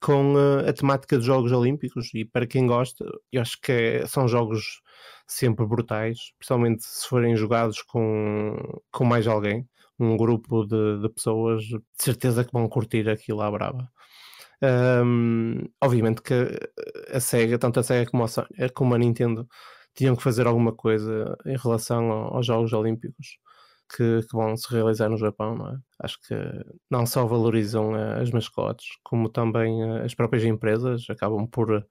com a, eh, a temática dos Jogos Olímpicos. E para quem gosta, eu acho que é, são jogos sempre brutais, principalmente se forem jogados com, com mais alguém um grupo de, de, pessoas, de certeza que vão curtir aquilo à brava. Um, obviamente que a SEGA, tanto a SEGA como a, eh, como a Nintendo, tinham que fazer alguma coisa em relação aos Jogos Olímpicos que, que vão se realizar no Japão, é? Acho que não só valorizam eh, as mascotes, como também eh, as próprias empresas acabam por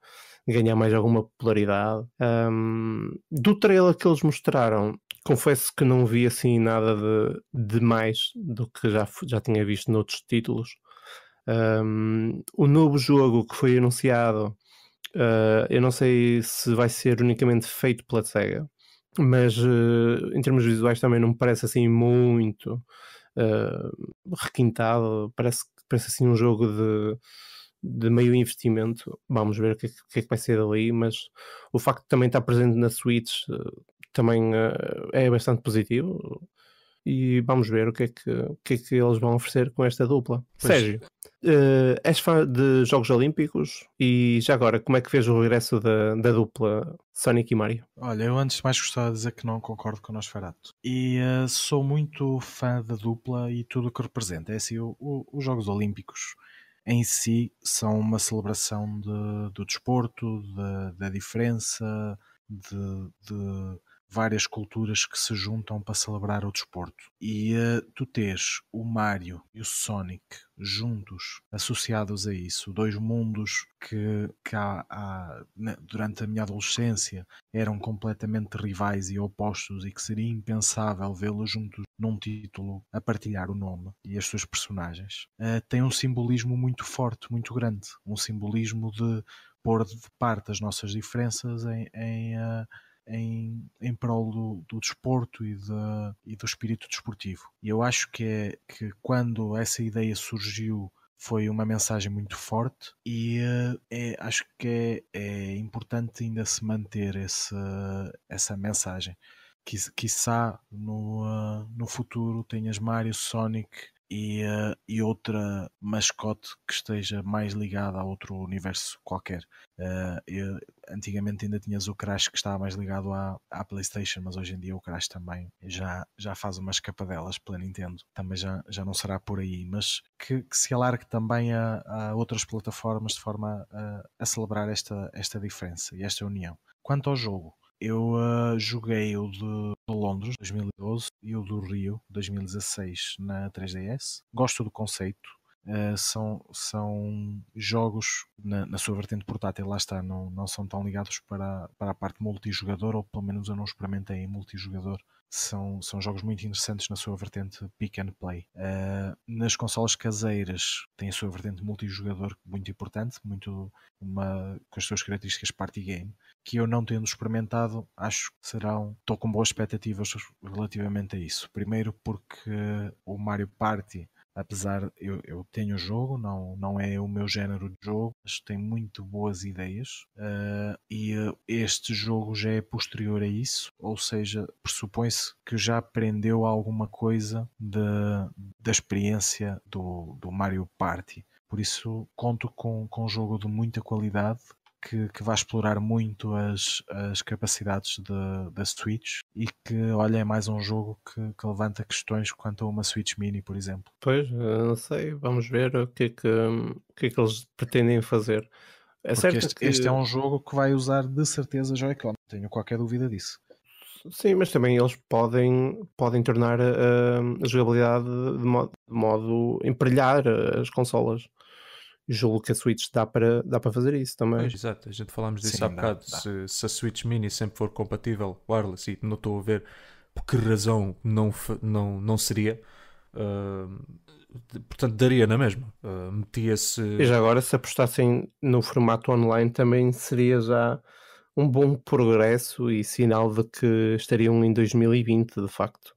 ganhar mais alguma popularidade. Um, do trailer que eles mostraram, confesso que não vi assim nada de, de mais do que já, já tinha visto noutros títulos. Um, o novo jogo que foi anunciado, uh, eu não sei se vai ser unicamente feito pela SEGA, mas uh, em termos visuais também não me parece assim muito uh, requintado. Parece, parece assim um jogo de, de meio investimento. Vamos ver o que, é que, é que vai ser dali, mas o facto de também estar presente na Switch também é bastante positivo e vamos ver o que é que, o que, é que eles vão oferecer com esta dupla. Pois. Sérgio, uh, eh, és fã de Jogos Olímpicos e já agora, como é que fez o regresso da, da dupla Sonic e Mario? Olha, eu antes de mais gostava de dizer que não concordo com o Nosferatu e uh, sou muito fã da dupla e tudo o que representa. É assim, o, o, os Jogos Olímpicos em si são uma celebração de, do desporto, de, da diferença, de, de várias culturas que se juntam para celebrar o desporto. E uh, tu tens o Mario e o Sonic juntos, associados a isso, dois mundos que, que há, há, durante a minha adolescência eram completamente rivais e opostos e que seria impensável vê-los juntos num título a partilhar o nome e as suas personagens. Uh, tem um simbolismo muito forte, muito grande, um simbolismo de pôr de parte as nossas diferenças em, em uh, em, em prol do, do desporto e, de, e do espírito desportivo. E eu acho que, é, que quando essa ideia surgiu foi uma mensagem muito forte e eh, é, acho que é, é, importante ainda se manter esse, essa mensagem. Qui, no, uh, no futuro tenhas Mario, Sonic, e, uh, e outra mascote que esteja mais ligada a outro universo qualquer. Uh, eu, antigamente ainda tinhas o Crash que estava mais ligado à, à PlayStation, mas hoje em dia o Crash também já, já faz umas capadelas pela Nintendo. Também já, já não será por aí, mas que, que se alargue também a, a, outras plataformas de forma a, a celebrar esta, esta diferença e esta união. Quanto ao jogo, eu uh, joguei o de Londres 2012 e o do Rio 2016 na 3DS. Gosto do conceito. Uh, são, são jogos na, na, sua vertente portátil, lá está, não, não são tão ligados para, para a parte multijogador, ou pelo menos eu não experimentei em multijogador. São, são jogos muito interessantes na sua vertente pick and play. Uh, nas consolas caseiras tem a sua vertente multijogador muito importante, muito uma, com as suas características party game que eu não tendo experimentado, acho que serão. Estou com boas expectativas relativamente a isso. Primeiro, porque o Mario Party apesar eu, eu tenho o jogo, não, não é o meu género de jogo, mas tem muito boas ideias uh, e eh, este jogo já é posterior a isso, ou seja, pressupõe-se que já aprendeu alguma coisa de, da experiência do, do Mario Party. Por isso conto com, com um jogo de muita qualidade que, que vai explorar muito as, as capacidades da Switch e que, olha, é mais um jogo que, que, levanta questões quanto a uma Switch Mini, por exemplo. Pois, eh, não sei, vamos ver o que é que, o que, é que eles pretendem fazer. É certo este, que... este é um jogo que vai usar de certeza Joy-Con, tenho qualquer dúvida disso. Sim, mas também eles podem, podem tornar a, eh, a jogabilidade de modo, de modo emparelhar eh, as consolas julgo que a Switch dá para, dá para fazer isso também. exato, a gente falámos disso Sim, há dá, bocado. Dá. Se, se, a Switch Mini sempre for compatível wireless, e não estou a ver por que razão não, não, não seria, uh, portanto, daria na mesma. Uh, ah, Metia-se. E já agora, se apostassem no formato online, também seria já um bom progresso e sinal de que estariam em 2020, de facto.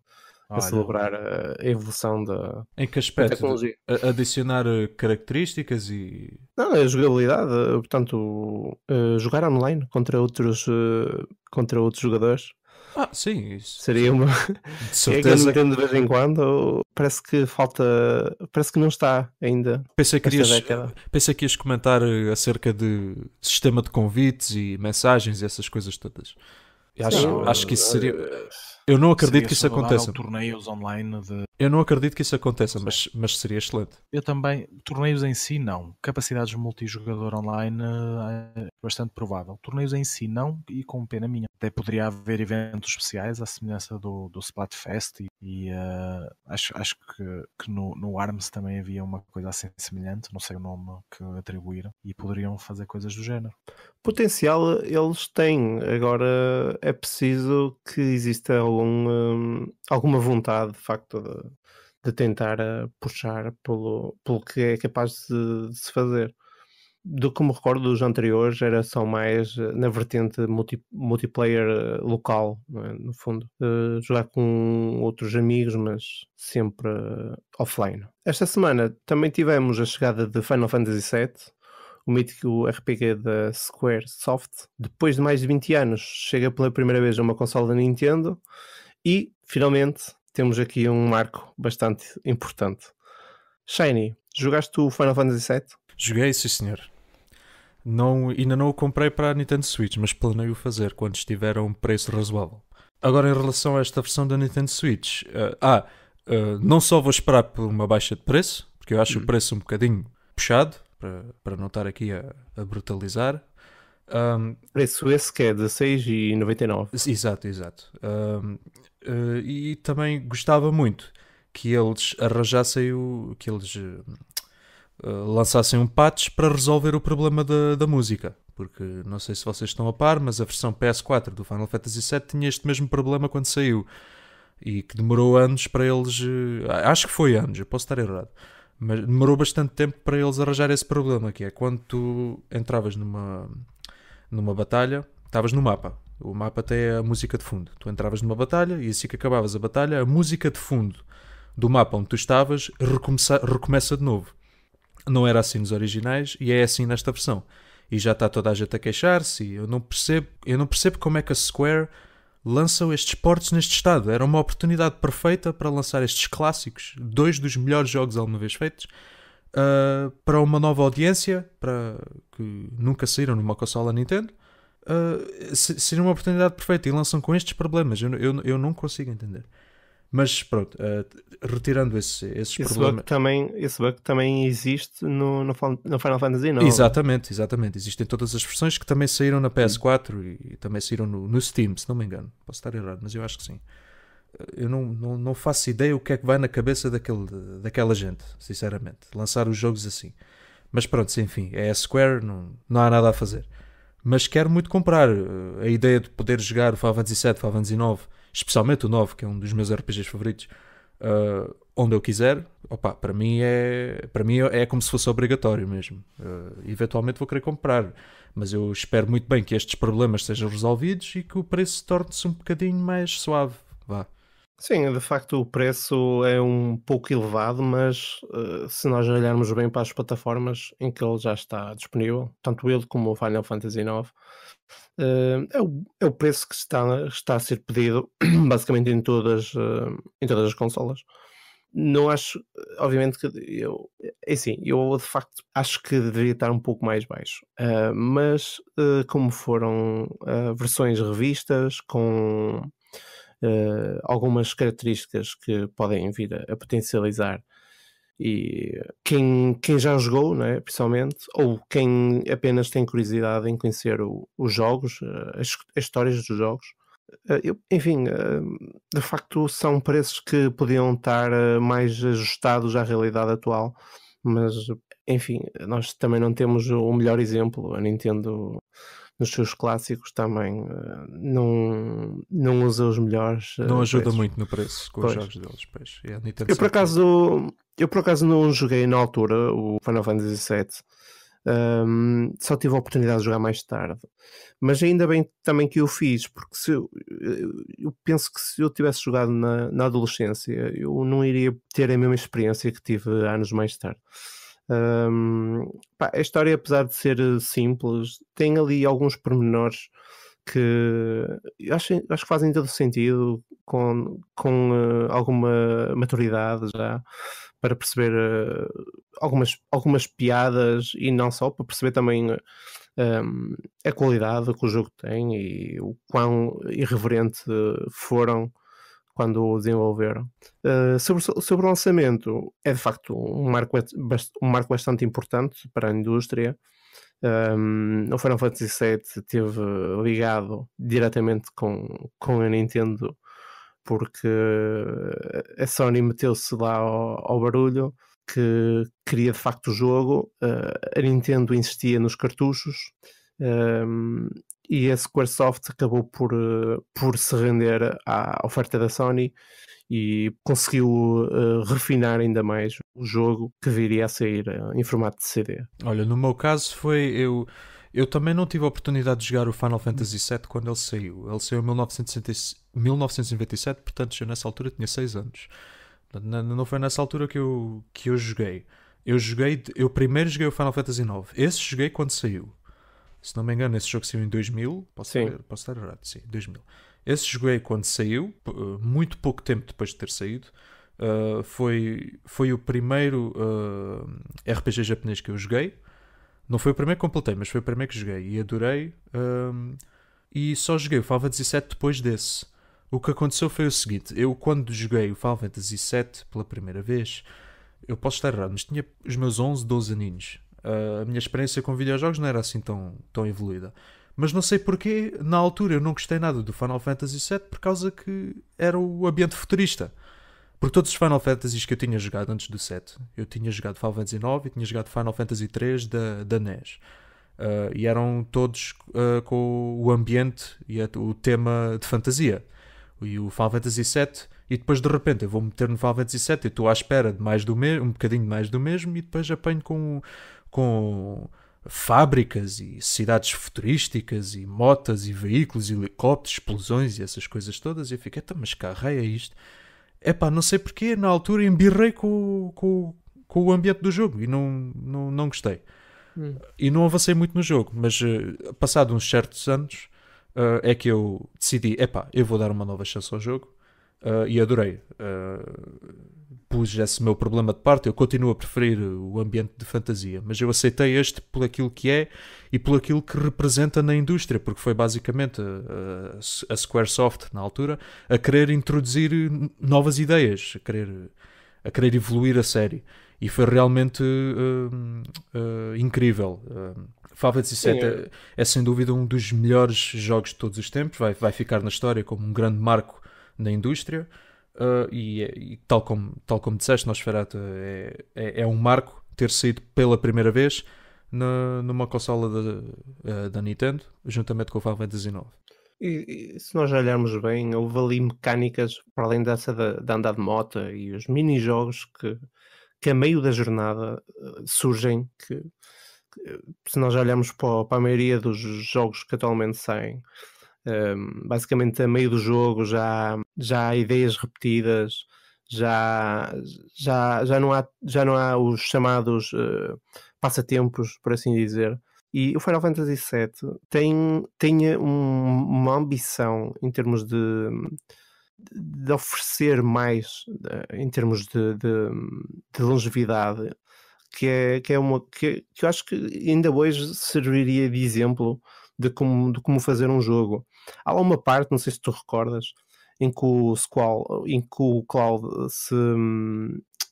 Olha. a celebrar a evolução da em que aspecto? tecnologia. Adicionar eh, características e. Não, a jogabilidade, eh, portanto, eh, jogar online contra outros, contra outros jogadores. Ah, sim, isso. Seria uma. De certeza. é que de vez em quando parece que falta. Parece que não está ainda. Pensei que, ias, pensei que ias comentar acerca de sistema de convites e mensagens e essas coisas todas. Acho, não, acho que isso seria. Eu não acredito que isso aconteça. torneios online de eu não acredito que isso aconteça, mas, mas seria excelente. Eu também, torneios em si não. Capacidades multijogador online é bastante provável. Torneios em si não, e com pena minha. Até poderia haver eventos especiais, à semelhança do, do Splatfest, e, e uh, acho, acho que, que no, no ARMS também havia uma coisa assim semelhante, não sei o nome que atribuíram, e poderiam fazer coisas do género. Potencial eles têm, agora é preciso que exista algum, eh, alguma vontade de facto de de tentar eh, puxar pelo, pelo que é capaz de, de se fazer. Do que me recordo dos anteriores, era só mais eh, na vertente multi, multiplayer eh, local, é? no fundo. Uh, jogar com outros amigos, mas sempre uh, offline. Esta semana também tivemos a chegada de Final Fantasy VII, o mítico RPG da Squaresoft. Depois de mais de 20 anos, chega pela primeira vez a uma consola da Nintendo e, finalmente, temos aqui um marco bastante importante. Shiny, jogaste o Final Fantasy VII? Joguei, sim senhor. Não, ainda não o comprei para a Nintendo Switch, mas planeio fazer quando estiver a um preço razoável. Agora, em relação a esta versão da Nintendo Switch, uh, ah, uh, não só vou esperar por uma baixa de preço, porque eu acho o uhum. preço um bocadinho puxado, para, para não estar aqui a, a brutalizar, um, Preço esse que é 16,99. Exato, exato. Um, uh, e também gostava muito que eles arranjassem o. que eles uh, uh, lançassem um patch para resolver o problema da, da música. Porque não sei se vocês estão a par, mas a versão PS4 do Final Fantasy VII tinha este mesmo problema quando saiu. E que demorou anos para eles. Uh, acho que foi anos, eu posso estar errado mas demorou bastante tempo para eles arranjar esse problema que é quando tu entravas numa numa batalha, estavas no mapa. O mapa tem é a música de fundo. Tu entravas numa batalha e assim que acabavas a batalha, a música de fundo do mapa onde tu estavas recomeça, recomeça de novo. Não era assim nos originais e é assim nesta versão. E já está toda a gente a queixar-se. Eu não percebo, eu não percebo como é que a Square lançam estes portes neste estado. Era uma oportunidade perfeita para lançar estes clássicos, dois dos melhores jogos alguma vez feitos, uh, para uma nova audiência, para que nunca saíram numa consola Nintendo, uh, seria uma oportunidade perfeita e lançam com estes problemas. Eu, eu, eu não consigo entender. Mas pronto, uh, retirando esse, esses esse problemas. Bug também, esse bug também existe no, no, Final Fantasy, não? Exatamente, exatamente. Existem todas as versões que também saíram na PS4 e, e também saíram no, no Steam, se não me engano. Posso estar errado, mas eu acho que sim eu não, não, não, faço ideia o que é que vai na cabeça daquele, daquela gente, sinceramente, lançar os jogos assim. Mas pronto, enfim, é a Square, não, não há nada a fazer. Mas quero muito comprar eh, a ideia de poder jogar o Final Fantasy VII, Final Fantasy IX, especialmente o 9, que é um dos meus RPGs favoritos, uh, onde eu quiser. Opa, para mim é para mim é como se fosse obrigatório mesmo. Uh, eventualmente vou querer comprar, mas eu espero muito bem que estes problemas sejam resolvidos e que o preço torne-se um bocadinho mais suave. Vá. Sim, de facto o preço é um pouco elevado, mas uh, se nós olharmos bem para as plataformas em que ele já está disponível, tanto ele como o Final Fantasy IX, uh, eh, é, o, é o preço que está, está a ser pedido basicamente em todas, uh, em todas as consolas. Não acho, obviamente que eu, é assim, eu de facto acho que deveria estar um pouco mais baixo, mas como foram versões revistas com uh, algumas características que podem vir a, a, potencializar. E quem, quem já jogou, né, principalmente, ou quem apenas tem curiosidade em conhecer o, os jogos, eh, as, as, histórias dos jogos, eh, eu, enfim, de facto são preços que podiam estar mais ajustados à realidade atual, mas enfim, nós também não temos o melhor exemplo. A Nintendo nos seus clássicos também eh, não, não usa os melhores. Eh, não ajuda preços. muito no preço com pois. os jogos deles, pois. É, eu por acaso eu por acaso não joguei na altura o Final Fantasy VII. Um, ehm, só tive a oportunidade de jogar mais tarde, mas ainda bem também que eu fiz, porque se eu, eu penso que se eu tivesse jogado na, na adolescência, eu não iria ter a mesma experiência que tive anos mais tarde. Um, pá, a história, apesar de ser eh, simples, tem ali alguns pormenores que acho, acho que fazem todo sentido com, com uh, alguma maturidade já para perceber uh, algumas, algumas piadas e não só, para perceber também uh, um, a qualidade que o jogo tem e o quão irreverente foram quando o desenvolveram. Uh, sobre, sobre o lançamento, é de facto um marco, um marco bastante importante para a indústria. Um, ehm, o Final Fantasy VII teve ligado diretamente com, com a Nintendo porque a Sony meteu-se lá ao, ao, barulho que queria de facto o jogo, uh, a Nintendo insistia nos cartuchos um, ehm, e a Squaresoft acabou por, eh, por se render à oferta da Sony e conseguiu uh, refinar ainda mais o jogo que viria a sair uh, em formato de CD. Olha, no meu caso foi eu eu também não tive a oportunidade de jogar o Final Fantasy VII quando ele saiu. Ele saiu em 1997, portanto eu nessa altura tinha 6 anos. Não foi nessa altura que eu, que eu joguei. Eu joguei, eu primeiro joguei o Final Fantasy IX. Esse joguei quando saiu. Se não me engano, esse jogo saiu em 2000. Posso, sim. Estar, posso estar errado, sim, 2000. Esse joguei quando saiu, eh, muito pouco tempo depois de ter saído. Uh, foi, foi o primeiro uh, eh, RPG japonês que eu joguei. Não foi o primeiro que completei, mas foi o primeiro que joguei e adorei. Um, ehm, e só joguei o Final Fantasy VII depois desse. O que aconteceu foi o seguinte: eu, quando joguei o Final Fantasy VII pela primeira vez, eu posso estar errado, mas tinha os meus 11, 12 aninhos a minha experiência com videojogos não era assim tão, tão evoluída. Mas não sei porquê, na altura eu não gostei nada do Final Fantasy VII por causa que era o ambiente futurista. Porque todos os Final Fantasies que eu tinha jogado antes do 7, eu tinha jogado Final Fantasy IX e tinha jogado Final Fantasy III da, da NES. Uh, ah, e eram todos uh, com o ambiente e o tema de fantasia. E o Final Fantasy VII, e depois de repente eu vou meter no Final Fantasy VII, e estou à espera de mais do mesmo, um bocadinho mais do mesmo, e depois apanho com com fábricas e cidades futurísticas e motas e veículos, e helicópteros, explosões e essas coisas todas. E eu fiquei, mas a é isto. É pá, não sei porquê, na altura embirrei com, com, com o ambiente do jogo e não, não, não gostei. Hum. E não avancei muito no jogo, mas uh, passado uns certos anos uh, é que eu decidi, epá, eu vou dar uma nova chance ao jogo uh, e adorei. Uh, pus esse meu problema de parte. Eu continuo a preferir o ambiente de fantasia, mas eu aceitei este por aquilo que é e por aquilo que representa na indústria, porque foi basicamente a, eh, a Squaresoft, na altura, a querer introduzir novas ideias, a querer, a querer evoluir a série. E foi realmente uh, uh, incrível. Uh, Final Fantasy VII é, é, sem dúvida um dos melhores jogos de todos os tempos. Vai, vai ficar na história como um grande marco na indústria. Uh, e, e, tal, como, tal como disseste, Nosferatu é, é, é um marco ter saído pela primeira vez na, numa consola da, ah, da Nintendo, juntamente com o Final Fantasy IX. E, e, se nós olharmos bem, houve ali mecânicas, para além dessa da, de, de andar de moto e os mini-jogos que, que a meio da jornada ah, surgem, que, que, se nós olharmos para, para, a maioria dos jogos que atualmente saem, basicamente, a meio do jogo já, já há ideias repetidas, já, já, já, não, há, já não há os chamados uh, passatempos, por assim dizer. E o Final Fantasy VII tem, tem um, uma ambição em termos de, de oferecer mais, eh, em termos de, de, de longevidade, que é, que é uma que, que eu acho que ainda hoje serviria de exemplo de como, de como fazer um jogo. Há lá uma parte, não sei se tu recordas, em que o Squall, em que o Cloud se,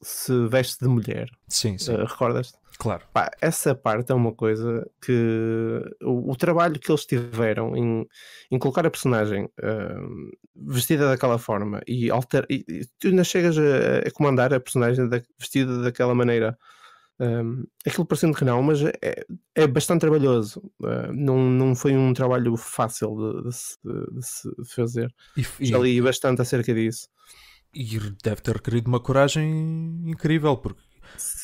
se veste de mulher. Sim, sim. Uh, eh, recordas? Claro. Pá, essa parte é uma coisa que o, o, trabalho que eles tiveram em, em colocar a personagem uh, vestida daquela forma e, alterar. e, e tu ainda chegas a, a comandar a personagem da, vestida daquela maneira um, aquilo parecendo que não, mas é, é bastante trabalhoso. Uh, não, não foi um trabalho fácil de, de, se, de se, fazer. E, Já li bastante acerca disso. E deve ter requerido uma coragem incrível, porque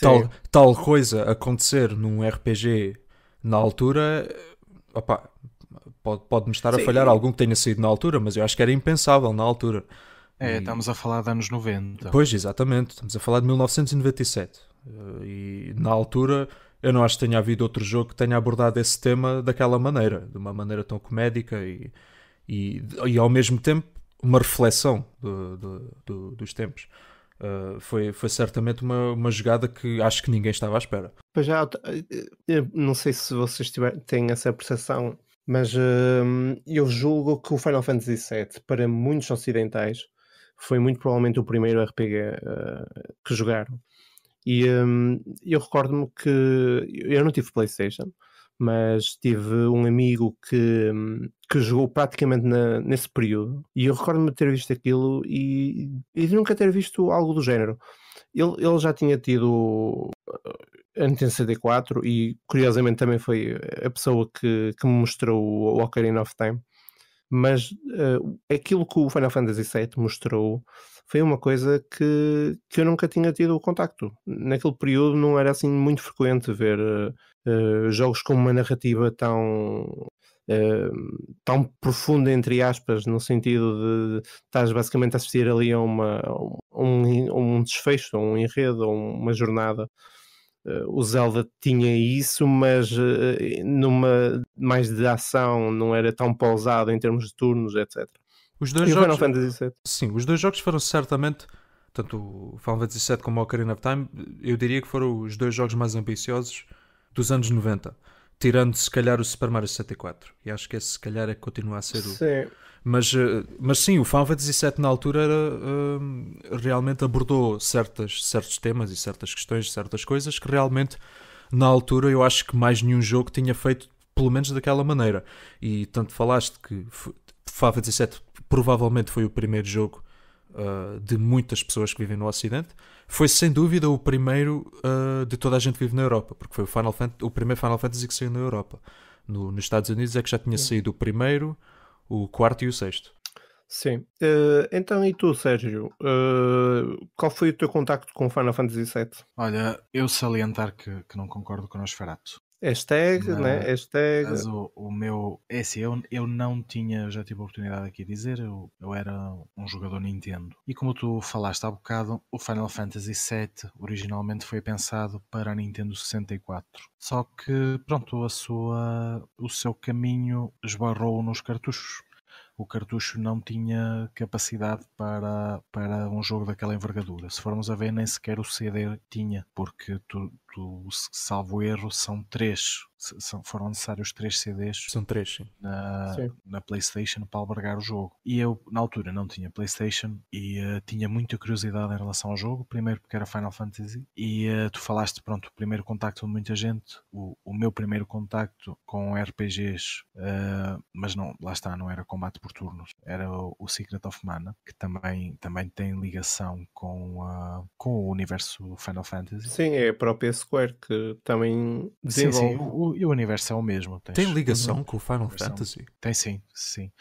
tal, tal coisa acontecer num RPG na altura, opa, pode, pode-me estar Sim. a falhar algum que tenha sido na altura, mas eu acho que era impensável na altura. É, e... estamos a falar de anos 90. Pois, exatamente, estamos a falar de 1997. Eh, e na altura eu não acho que tenha havido outro jogo que tenha abordado esse tema daquela maneira, de uma maneira tão comédica e, e, e ao mesmo tempo uma reflexão do, do, do, dos tempos. Uh, foi, foi certamente uma, uma jogada que acho que ninguém estava à espera. Pois já, eu não sei se vocês tiver, têm essa percepção, mas uh, eu julgo que o Final Fantasy VII, para muitos ocidentais, foi muito provavelmente o primeiro RPG uh, eh, que jogaram. E hum, eu recordo-me que eu não tive PlayStation, mas tive um amigo que, hum, que jogou praticamente na, nesse período e eu recordo-me de ter visto aquilo e, e de nunca ter visto algo do género. Ele, ele já tinha tido eh, a Nintendo CD4 e curiosamente também foi a pessoa que, que me mostrou o Ocarina of Time, mas uh, aquilo que o Final Fantasy VII mostrou foi uma coisa que, que eu nunca tinha tido o contacto. Naquele período não era assim muito frequente ver uh, jogos com uma narrativa tão Uh, tão profunda, entre aspas, no sentido de, de estás basicamente a assistir ali a uma, um, um desfecho, um enredo, uma jornada. Uh, o Zelda tinha isso, mas uh, numa mais de ação, não era tão pausado em termos de turnos, etc. Os dois e jogos... o Final Fantasy VII. Sim, os dois jogos foram certamente, tanto o Final Fantasy VII como o Ocarina of Time, eu diria que foram os dois jogos mais ambiciosos dos anos 90. Tirando, se calhar, o Super Mario 64. E acho que esse, se calhar, é que continua a ser o... Sim. Mas, eh, mas sim, o Final Fantasy VII na altura era, eh, realmente abordou certas, certos temas e certas questões, certas coisas que realmente na altura eu acho que mais nenhum jogo tinha feito pelo menos daquela maneira. E tanto falaste que Final Fantasy VII provavelmente foi o primeiro jogo uh, de muitas pessoas que vivem no Ocidente, foi sem dúvida o primeiro uh, de toda a gente que vive na Europa, porque foi o, Final Fantasy, o primeiro Final Fantasy que saiu na Europa. No, nos Estados Unidos é que já tinha Sim. saído o primeiro, o quarto e o sexto. Sim. Uh, então, e tu, Sérgio? Uh, qual foi o teu contacto com Final Fantasy VII? Olha, eu salientar que, que não concordo com o Nosferatu. Hashtag, não, né? É? Hashtag. Mas o, o, meu. É assim, eu, eu não tinha, já tive a oportunidade aqui de dizer, eu, eu era um jogador Nintendo. E como tu falaste há bocado, o Final Fantasy VII originalmente foi pensado para a Nintendo 64. Só que, pronto, a sua, o seu caminho esbarrou nos cartuchos o cartucho não tinha capacidade para, para um jogo daquela envergadura. Se formos a ver, nem sequer o CD tinha, porque tu, tu salvo erro, são três são, foram necessários três CDs. São três, sim. Na, sim. na PlayStation para albergar o jogo. E eu, na altura, não tinha PlayStation e uh, tinha muita curiosidade em relação ao jogo. Primeiro porque era Final Fantasy. E uh, tu falaste, pronto, o primeiro contacto de muita gente. O, o meu primeiro contacto com RPGs, uh, eh, mas não, lá está, não era combate por turnos. Era o, o Secret of Mana, que também, também tem ligação com, uh, com o universo Final Fantasy. Sim, é a própria Square que também desenvolve. Sim, sim. O, e o universo é o mesmo. Tens, Tem ligação tens, uhum. com o Final Fantasy? Tem sim, sim.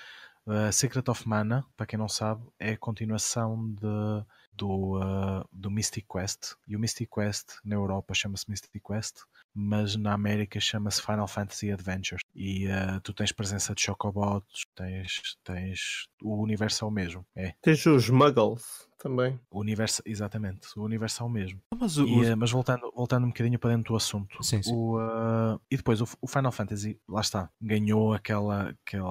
Uh, Secret of Mana, para quem não sabe, é a continuação de, do, uh, do Mystic Quest. E o Mystic Quest na Europa chama-se Mystic Quest, mas na América chama-se Final Fantasy Adventures. E uh, tu tens presença de Chocobots, tens, tens. O universo é o mesmo. É. Tens os Muggles também. O universo, exatamente, o universo é o mesmo. Ah, mas, o, e, o... Eh, mas voltando, voltando um bocadinho para dentro do assunto, sim, sim. O, uh, e depois o, Final Fantasy, lá está, ganhou aquela, aquele,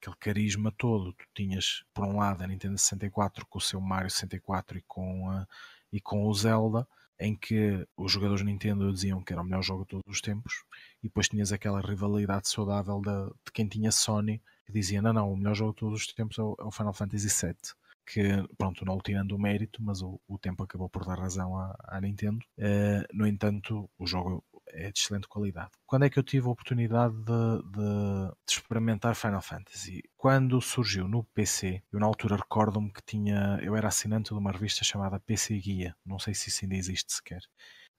aquele carisma todo. Tu tinhas, por um lado, a Nintendo 64 com o seu Mario 64 e com, a, eh, e com o Zelda em que os jogadores Nintendo diziam que era o melhor jogo de todos os tempos, e depois tinhas aquela rivalidade saudável de, de quem tinha Sony, que dizia: não, não, o melhor jogo de todos os tempos é o, é Final Fantasy VII que, pronto, não tirando o mérito, mas o, o tempo acabou por dar razão à, à Nintendo. Uh, no entanto, o jogo é de excelente qualidade. Quando é que eu tive a oportunidade de, de, de experimentar Final Fantasy? Quando surgiu no PC, eu na altura recordo-me que tinha. Eu era assinante de uma revista chamada PC Guia, não sei se isso ainda existe sequer.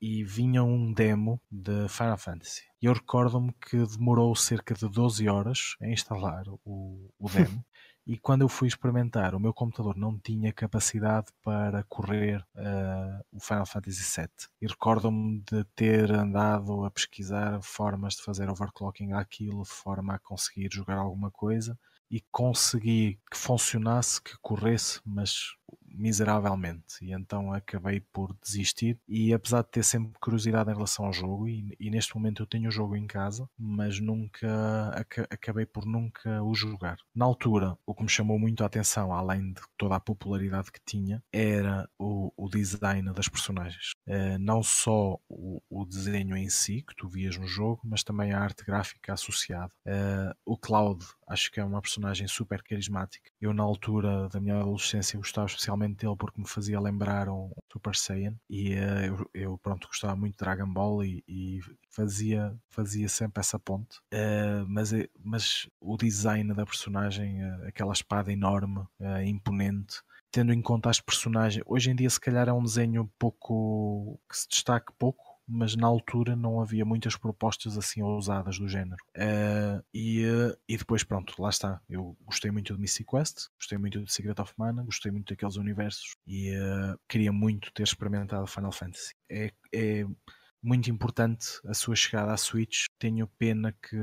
E vinha um demo de Final Fantasy. E eu recordo-me que demorou cerca de 12 horas a instalar o, o demo. E quando eu fui experimentar, o meu computador não tinha capacidade para correr uh, o Final Fantasy VII. E recordo-me de ter andado a pesquisar formas de fazer overclocking àquilo, de forma a conseguir jogar alguma coisa e consegui que funcionasse, que corresse, mas miseravelmente e então acabei por desistir e apesar de ter sempre curiosidade em relação ao jogo e, e neste momento eu tenho o jogo em casa mas nunca ac acabei por nunca o jogar na altura o que me chamou muito a atenção além de toda a popularidade que tinha era o, o design das personagens uh, não só o, o, desenho em si que tu vias no jogo mas também a arte gráfica associada uh, o Cloud acho que é uma personagem super carismática eu na altura da minha adolescência gostava especialmente dele porque me fazia lembrar um Super Saiyan e eh, eu, eu pronto gostava muito de Dragon Ball e, e fazia fazia sempre essa ponte uh, mas é, mas o design da personagem uh, aquela espada enorme uh, imponente tendo em conta as personagens hoje em dia se calhar é um desenho pouco que se destaque pouco mas na altura não havia muitas propostas assim ousadas do género. Uh, e, uh, e depois, pronto, lá está. Eu gostei muito do Mystic Quest, gostei muito do Secret of Mana, gostei muito daqueles universos e uh, queria muito ter experimentado Final Fantasy. É, é muito importante a sua chegada à Switch. Tenho pena que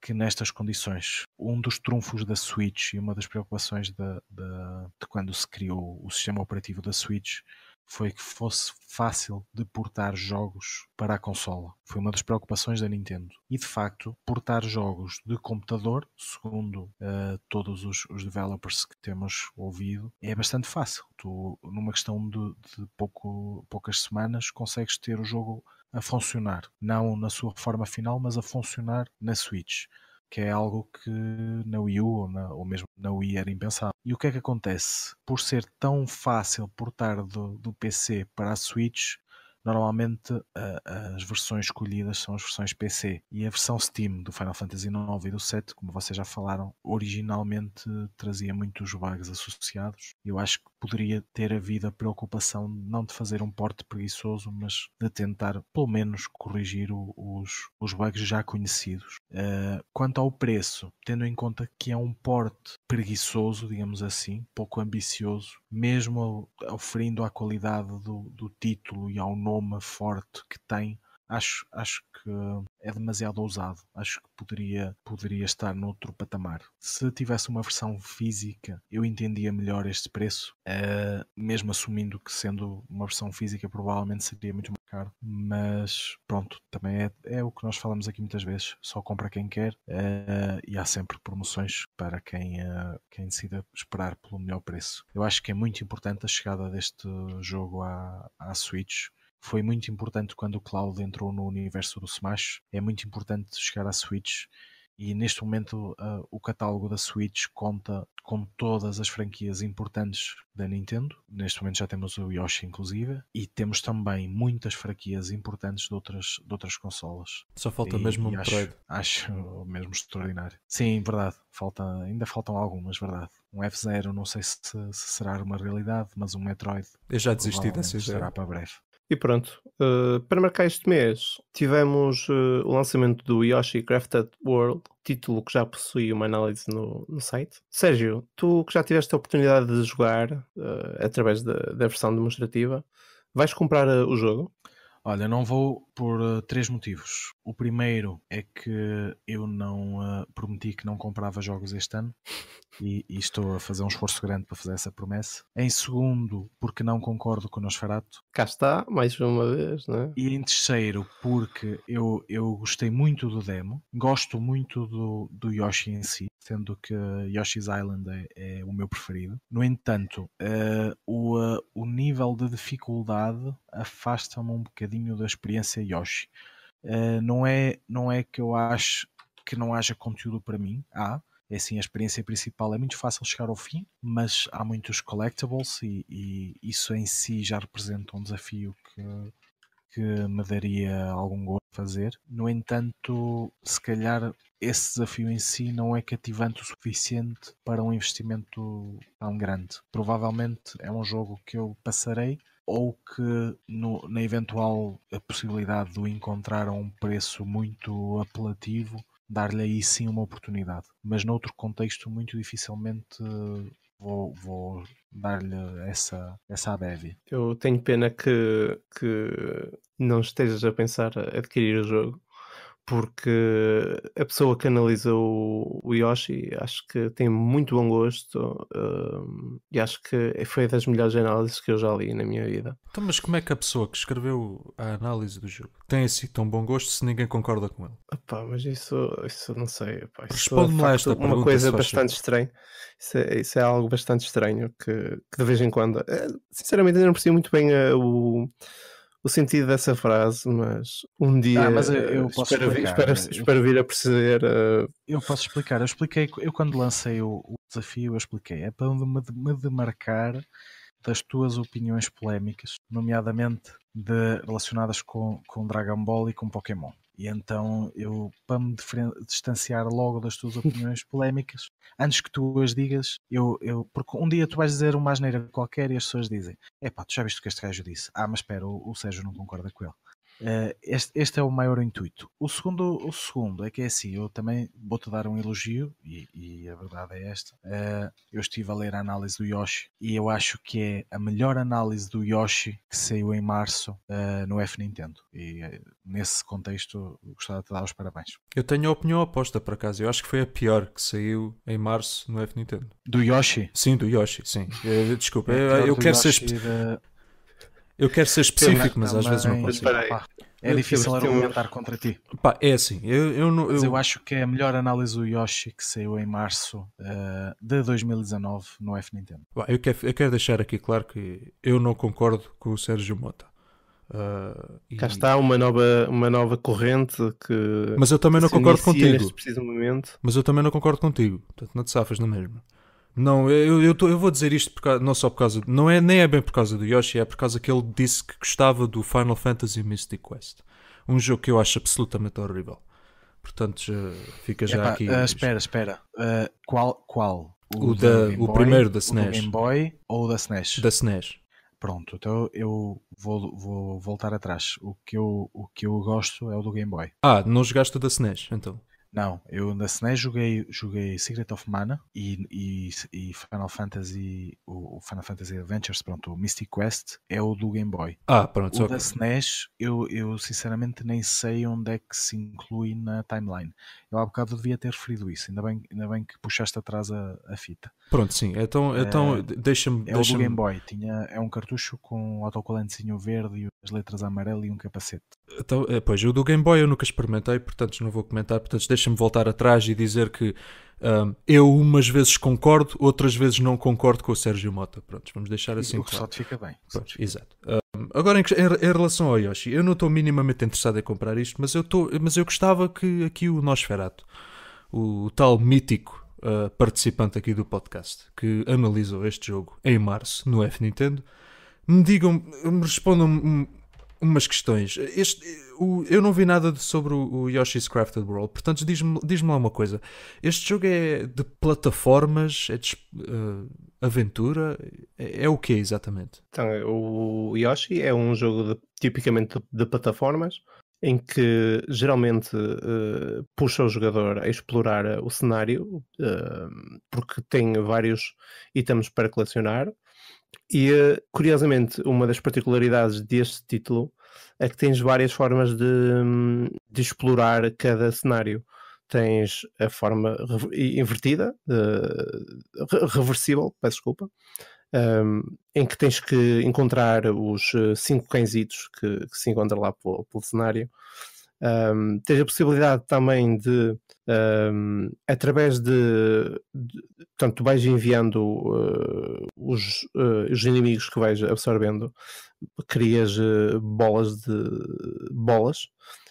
que nestas condições, um dos trunfos da Switch e uma das preocupações da, de quando se criou o sistema operativo da Switch foi que fosse fácil de portar jogos para a consola. Foi uma das preocupações da Nintendo. E de facto, portar jogos de computador, segundo uh, todos os, os, developers que temos ouvido, é bastante fácil. Tu, numa questão de, de pouco, poucas semanas, consegues ter o jogo a funcionar. Não na sua forma final, mas a funcionar na Switch que é algo que na Wii U ou, na, ou, mesmo na Wii era impensável. E o que é que acontece? Por ser tão fácil portar do, do PC para a Switch, normalmente as versões escolhidas são as versões PC e a versão Steam do Final Fantasy IX e do 7, como vocês já falaram, originalmente trazia muitos bugs associados. Eu acho que poderia ter havido a preocupação não de fazer um porte preguiçoso, mas de tentar pelo menos corrigir o, os, os bugs já conhecidos. Uh, quanto ao preço, tendo em conta que é um porte preguiçoso, digamos assim, pouco ambicioso, mesmo oferindo à qualidade do, do título e ao nome aroma forte que tem, acho, acho que é demasiado ousado. Acho que poderia, poderia estar noutro patamar. Se tivesse uma versão física, eu entendia melhor este preço, uh, mesmo assumindo que sendo uma versão física, provavelmente seria muito mais caro. Mas pronto, também é, é o que nós falamos aqui muitas vezes: só compra quem quer uh, e há sempre promoções para quem, uh, quem decida esperar pelo melhor preço. Eu acho que é muito importante a chegada deste jogo à, à Switch foi muito importante quando o Cloud entrou no universo do Smash. É muito importante chegar à Switch e neste momento uh, o catálogo da Switch conta com todas as franquias importantes da Nintendo. Neste momento já temos o Yoshi, inclusive, e temos também muitas franquias importantes de outras, de outras consolas. Só falta e, mesmo o Metroid. Acho, acho mesmo extraordinário. Sim, verdade. Falta, ainda faltam algumas, verdade. Um F0, não sei se, se será uma realidade, mas um Metroid. Eu já desisti dessa ideia. Será para breve. E pronto, uh, para marcar este mês tivemos uh, o lançamento do Yoshi Crafted World, título que já possui uma análise no, no site. Sérgio, tu que já tiveste a oportunidade de jogar uh, através da, da versão demonstrativa, vais comprar o jogo? Olha, não vou por uh, três motivos. O primeiro é que eu não uh, prometi que não comprava jogos este ano e, e, estou a fazer um esforço grande para fazer essa promessa. Em segundo, porque não concordo com o Nosferatu. Cá está, mais uma vez, né? E em terceiro, porque eu, eu gostei muito do demo, gosto muito do, do Yoshi em si, sendo que Yoshi's Island é, é o meu preferido. No entanto, uh, o, o nível de dificuldade afasta-me um bocadinho da experiência Yoshi. Uh, não, é, não é que eu acho que não haja conteúdo para mim, há. É assim, a experiência principal é muito fácil chegar ao fim, mas há muitos collectibles e, e isso em si já representa um desafio que, que me daria algum gosto fazer. No entanto, se calhar esse desafio em si não é cativante o suficiente para um investimento tão grande. Provavelmente é um jogo que eu passarei ou que no, na eventual possibilidade de o encontrar a um preço muito apelativo, dar-lhe aí sim uma oportunidade. Mas noutro contexto, muito dificilmente eh, vou, vou dar-lhe essa, essa abeve. Eu tenho pena que, que não estejas a pensar adquirir o jogo porque a pessoa que analisa o, o, Yoshi acho que tem muito bom gosto uh, e acho que foi das melhores análises que eu já li na minha vida. Então, mas como é que a pessoa que escreveu a análise do jogo tem assim tão bom gosto se ninguém concorda com ele? Epá, mas isso, isso não sei. Responde-me é, esta Uma coisa bastante estranha. Isso é, isso é, algo bastante estranho que, que de vez em quando. É, sinceramente, eu não percebo muito bem eh, o o sentido dessa frase, mas um dia ah, mas eu, eu posso espero, explicar, vir, espero, eu, espero, vir a perceber. Uh... Eu posso explicar. Eu expliquei, eu quando lancei o, o desafio, eu expliquei. É para me, me demarcar das tuas opiniões polémicas, nomeadamente de, relacionadas com, com Dragon Ball e com Pokémon. E então eu, para me distanciar logo das tuas opiniões polémicas, antes que tu as digas, eu, eu, porque um dia tu vais dizer uma asneira qualquer e as pessoas dizem: é pá, tu já viste o que este gajo disse? Ah, mas espera, o, o Sérgio não concorda com ele. Eh, este, este, é o maior intuito. O segundo, o segundo é que é assim, eu também vou-te dar um elogio, e, e a verdade é esta. Uh, eu estive a ler a análise do Yoshi e eu acho que é a melhor análise do Yoshi que saiu em março uh, no F Nintendo. E nesse contexto gostava de te dar os parabéns. Eu tenho a opinião oposta, por acaso. Eu acho que foi a pior que saiu em março no F Nintendo. Do Yoshi? Sim, do Yoshi, sim. desculpa, é eu, eu quero Yoshi ser. De... Eu quero ser específico, mas, às vezes não consigo. Pá, é eu difícil argumentar eu... contra ti. Pá, é assim, eu, eu, eu... eu acho que é a melhor análise do Yoshi que saiu em março uh, de 2019 no F Nintendo. Pá, eu, quero, eu quero deixar aqui claro que eu não concordo com o Sérgio Mota. Uh, Cá e... está uma nova, uma nova corrente que. Mas eu também não concordo contigo. Mas eu também não concordo contigo. Portanto, não te safas na mesma. Não, eu, eu, tô, eu vou dizer isto por, não só por causa. Não é, nem é bem por causa do Yoshi, é por causa que ele disse que gostava do Final Fantasy Mystic Quest. Um jogo que eu acho absolutamente horrível. Portanto, já, fica já aqui. Uh, espera, espera. Uh, qual? qual? O, o da, o Boy, primeiro da SNES. O Game Boy ou da SNES? Da SNES. Pronto, então eu vou, vou voltar atrás. O que eu, o que eu gosto é o do Game Boy. Ah, não jogaste o da SNES, então? Não, eu na SNES joguei, joguei Secret of Mana e, e, e Final Fantasy, o, o, Final Fantasy Adventures, pronto, o Mystic Quest é o do Game Boy. Ah, pronto. O okay. da SNES, eu, eu sinceramente nem sei onde é que se inclui na timeline. Eu há bocado devia ter referido isso, ainda bem, ainda bem que puxaste atrás a, a fita. Pronto, sim, então, eh, então é, deixa-me... É deixa o do Game Boy, tinha, é um cartucho com um autocolantezinho verde e as letras amarelas e um capacete. Então, é, pois, o do Game Boy eu nunca experimentei, portanto não vou comentar, portanto deixa-me voltar atrás e dizer que um, eu umas vezes concordo, outras vezes não concordo com o Sérgio Mota. Pronto, vamos deixar assim. O claro. salto fica bem. Pronto, exato. Um, agora, em, em, relação ao Yoshi, eu não estou minimamente interessado em comprar isto, mas eu, tô, mas eu gostava que aqui o Nosferato, o, o tal mítico uh, participante aqui do podcast, que analisou este jogo em março no F-Nintendo, me digam, me respondam umas questões. Este, o, eu não vi nada de, sobre o, o, Yoshi's Crafted World, portanto diz-me diz lá uma coisa. Este jogo é de plataformas, é de uh, aventura, é, é, o que exatamente? Então, o Yoshi é um jogo de, tipicamente de, plataformas em que geralmente uh, puxa o jogador a explorar o cenário uh, porque tem vários itens para colecionar e eh, curiosamente, uma das particularidades deste título é que tens várias formas de, hum, de explorar cada cenário. Tens a forma invertida, reversível, peço desculpa, um, em que tens que encontrar os eh, cinco cãezitos que, que se encontram lá pelo, pelo cenário um, a possibilidade também de, um, através de, de. Portanto, tu vais enviando uh, os, uh, os inimigos que vais absorvendo, crias uh, bolas de. bolas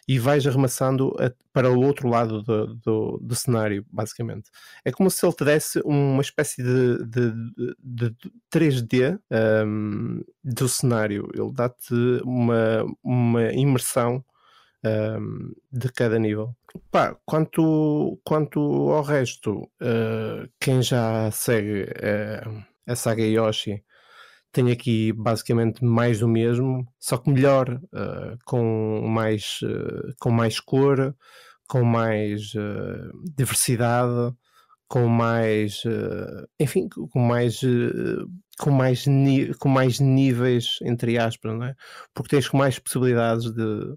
e vais arremessando a, para o outro lado do, do, do, cenário, basicamente. É como se ele te desse uma espécie de, de, de, de 3D um, do cenário. Ele dá-te uma, uma imersão um, de cada nível. Pá, quanto, quanto ao resto, uh, quem já segue uh, a saga Yoshi tem aqui basicamente mais do mesmo, só que melhor, uh, com, mais, ah, com mais cor, com mais diversidade, com mais, enfim, com mais com mais, com mais níveis, entre aspas, não é? Porque tens mais possibilidades de,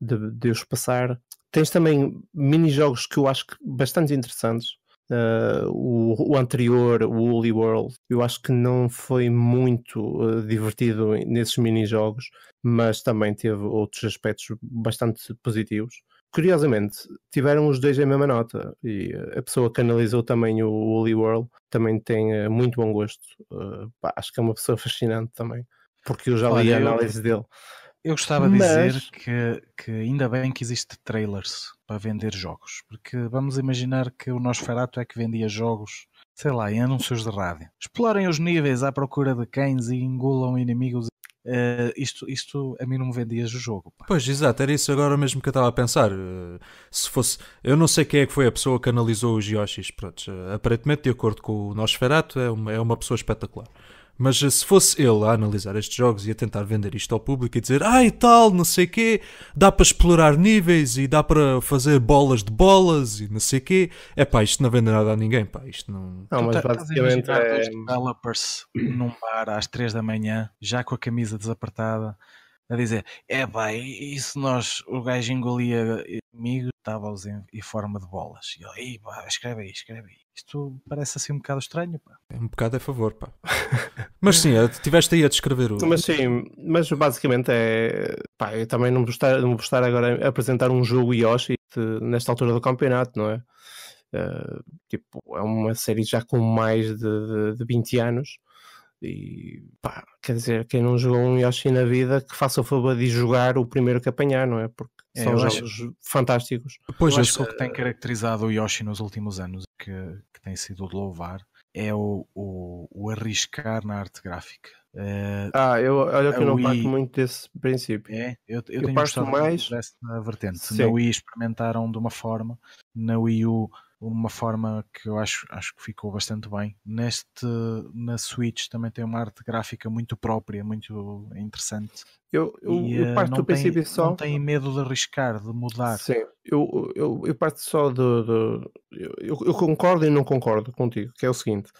de, de os passar. Tens também mini-jogos que eu acho que bastante interessantes. Uh, o, o, anterior, o Woolly World, eu acho que não foi muito uh, divertido nesses mini-jogos, mas também teve outros aspectos bastante positivos. Curiosamente, tiveram os dois a mesma nota e a pessoa que analisou também o Woolly World também tem uh, muito bom gosto. Pá, acho que é uma pessoa fascinante também, porque eu já li a análise dele. Eu gostava de dizer que, que ainda bem que existe trailers para vender jogos, porque vamos imaginar que o Nosferatu é que vendia jogos, sei lá, em anúncios de rádio. Explorem os níveis à procura de cães e engulam inimigos Uh, isto, isto a mim não me vendias o jogo. Pá. Pois, exato, era isso agora mesmo que eu estava a pensar. Uh, se fosse, eu não sei quem é que foi a pessoa que analisou os Yoshis, pronto, uh, aparentemente, de acordo com o Nosferatu, é uma, é uma pessoa espetacular. Mas se fosse ele a analisar estes jogos e a tentar vender isto ao público e dizer ai ah, tal, não sei quê, dá para explorar níveis e dá para fazer bolas de bolas e não sei quê, é pá, isto não vende nada a ninguém, pá, isto não... Não, mas tá- basicamente é... developers num bar às 3 da manhã, já com a camisa desapertada, a dizer, é pá, e, se nós, o gajo engolia amigos, estava em, em, forma de bolas. E eu, pá, escreve aí, escreve aí. Isto parece assim um bocado estranho, pá. É um bocado a favor, pá. mas sim, estiveste aí a descrever o. Mas sim, mas basicamente é. Pá, eu também não vou estar, não vou estar agora a apresentar um jogo Yoshi nesta altura do campeonato, não é? Uh, tipo, é uma série já com mais de, de, de 20 anos e pá, quer dizer, quem não jogou um Yoshi na vida, que faça o favor de jogar o primeiro que apanhar, não é? Porque é, são jogos acho... fantásticos. Pois, eu acho que o que tem caracterizado o Yoshi nos últimos anos, que, que tem sido de louvar, é o, o, o arriscar na arte gráfica. Uh, ah, eu, olha que eu não Wii... parto muito desse princípio. É, eu, eu, eu tenho parto mais dessa vertente. Sim. Na Wii experimentaram de uma forma, na Wii U uma forma que eu acho, acho que ficou bastante bem. Neste, na Switch também tem uma arte gráfica muito própria, muito interessante. Eu, eu, e, eu eh, parto do princípio só. Não tem medo de arriscar, de mudar. Sim, eu, eu, eu parto só do. eu, eu, concordo e não concordo contigo, que é o seguinte.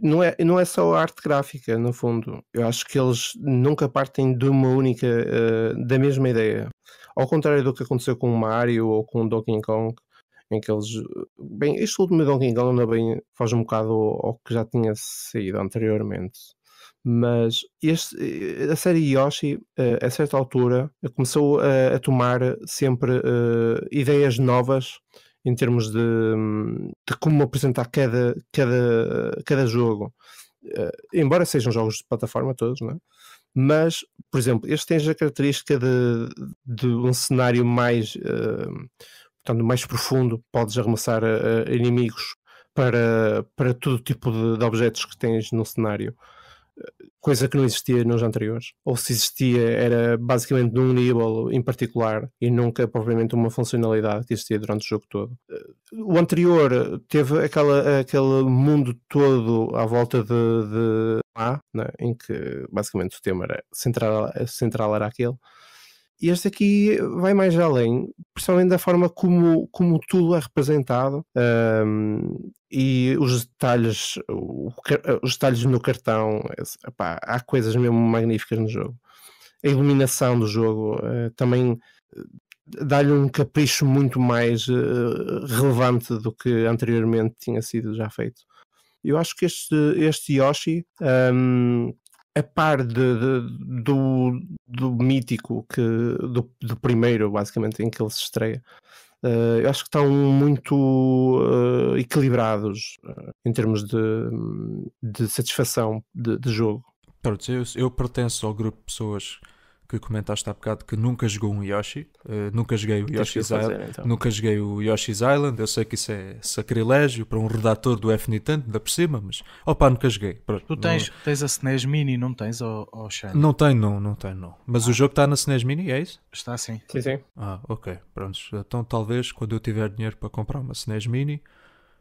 Não é, não é só a arte gráfica, no fundo. Eu acho que eles nunca partem de uma única, uh, da mesma ideia. Ao contrário do que aconteceu com o Mario ou com o Donkey Kong, em que eles. Bem, este último Donkey Kong ainda bem faz um bocado ao, ao que já tinha saído anteriormente. Mas este, eh, a série Yoshi, eh, a certa altura, começou a, a tomar sempre uh, ideias novas em termos de, de como apresentar cada, cada, cada jogo. Uh, embora sejam jogos de plataforma todos, não é? mas, por exemplo, este tem a característica de, de um cenário mais uh, portanto, mais profundo, podes arremessar uh, inimigos para, para todo tipo de, de, objetos que tens no cenário, coisa que não existia nos anteriores, ou se existia era basicamente num nível em particular e nunca propriamente uma funcionalidade que existia durante o jogo todo. O anterior teve aquela, aquele mundo todo à volta de, de lá, né, em que basicamente o tema era central, central era aquele e este aqui vai mais além, principalmente da forma como, como tudo é representado um, e os detalhes, o, os detalhes no cartão. Epá, há coisas mesmo magníficas no jogo. A iluminação do jogo uh, também eh, dá-lhe um capricho muito mais uh, relevante do que anteriormente tinha sido já feito. Eu acho que este, este Yoshi um, a par de, de, do, do mítico que do, do, primeiro basicamente em que ele se estreia uh, eu acho que estão muito uh, equilibrados uh, em termos de, de satisfação de, de jogo eu, eu pertenço ao grupo de pessoas que comentaste há bocado que nunca jogou um Yoshi. Uh, nunca joguei o Yoshi's fazer, Island. Então. Nunca joguei o Yoshi's Island. Eu sei que isso é sacrilégio para um redator do FN tanto ainda por cima, mas opa, nunca joguei. Pronto, tu tens, não... tens a SNES Mini, não tens, ou oh, Não tenho, não, não tenho, não. Mas ah. o jogo está na SNES Mini, é isso? Está sim. Sim, sim. Ah, ok. pronto. Então talvez quando eu tiver dinheiro para comprar uma SNES Mini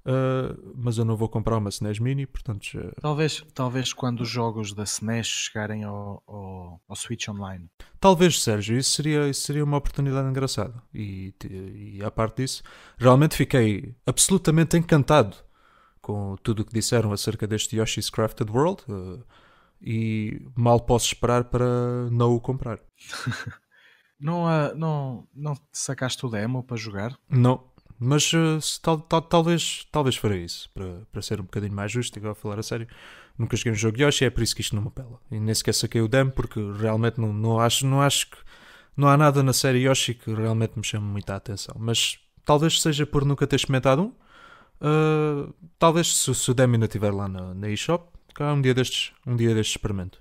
Uh, mas eu não vou comprar uma SNES Mini, portanto. Talvez, talvez quando os jogos da SNES chegarem ao, ao, ao, Switch Online. Talvez, Sérgio, isso seria, isso seria uma oportunidade engraçada. E, e à parte disso, realmente fiquei absolutamente encantado com tudo o que disseram acerca deste Yoshi's Crafted World. Uh, e mal posso esperar para não o comprar. não, não, não sacaste o demo para jogar? Não, mas uh, tal, tal, talvez, talvez farei isso, para, para ser um bocadinho mais justo, agora a falar a sério. Nunca joguei um jogo de Yoshi, é por isso que isto não me apela. E nem sequer saquei o Dam, porque realmente não, não, acho, não acho que. Não há nada na série Yoshi que realmente me chame muita atenção. Mas talvez seja por nunca ter experimentado um. Uh, talvez se, se o Dam ainda estiver lá na, na eShop, cá um dia destes, um dia destes experimento.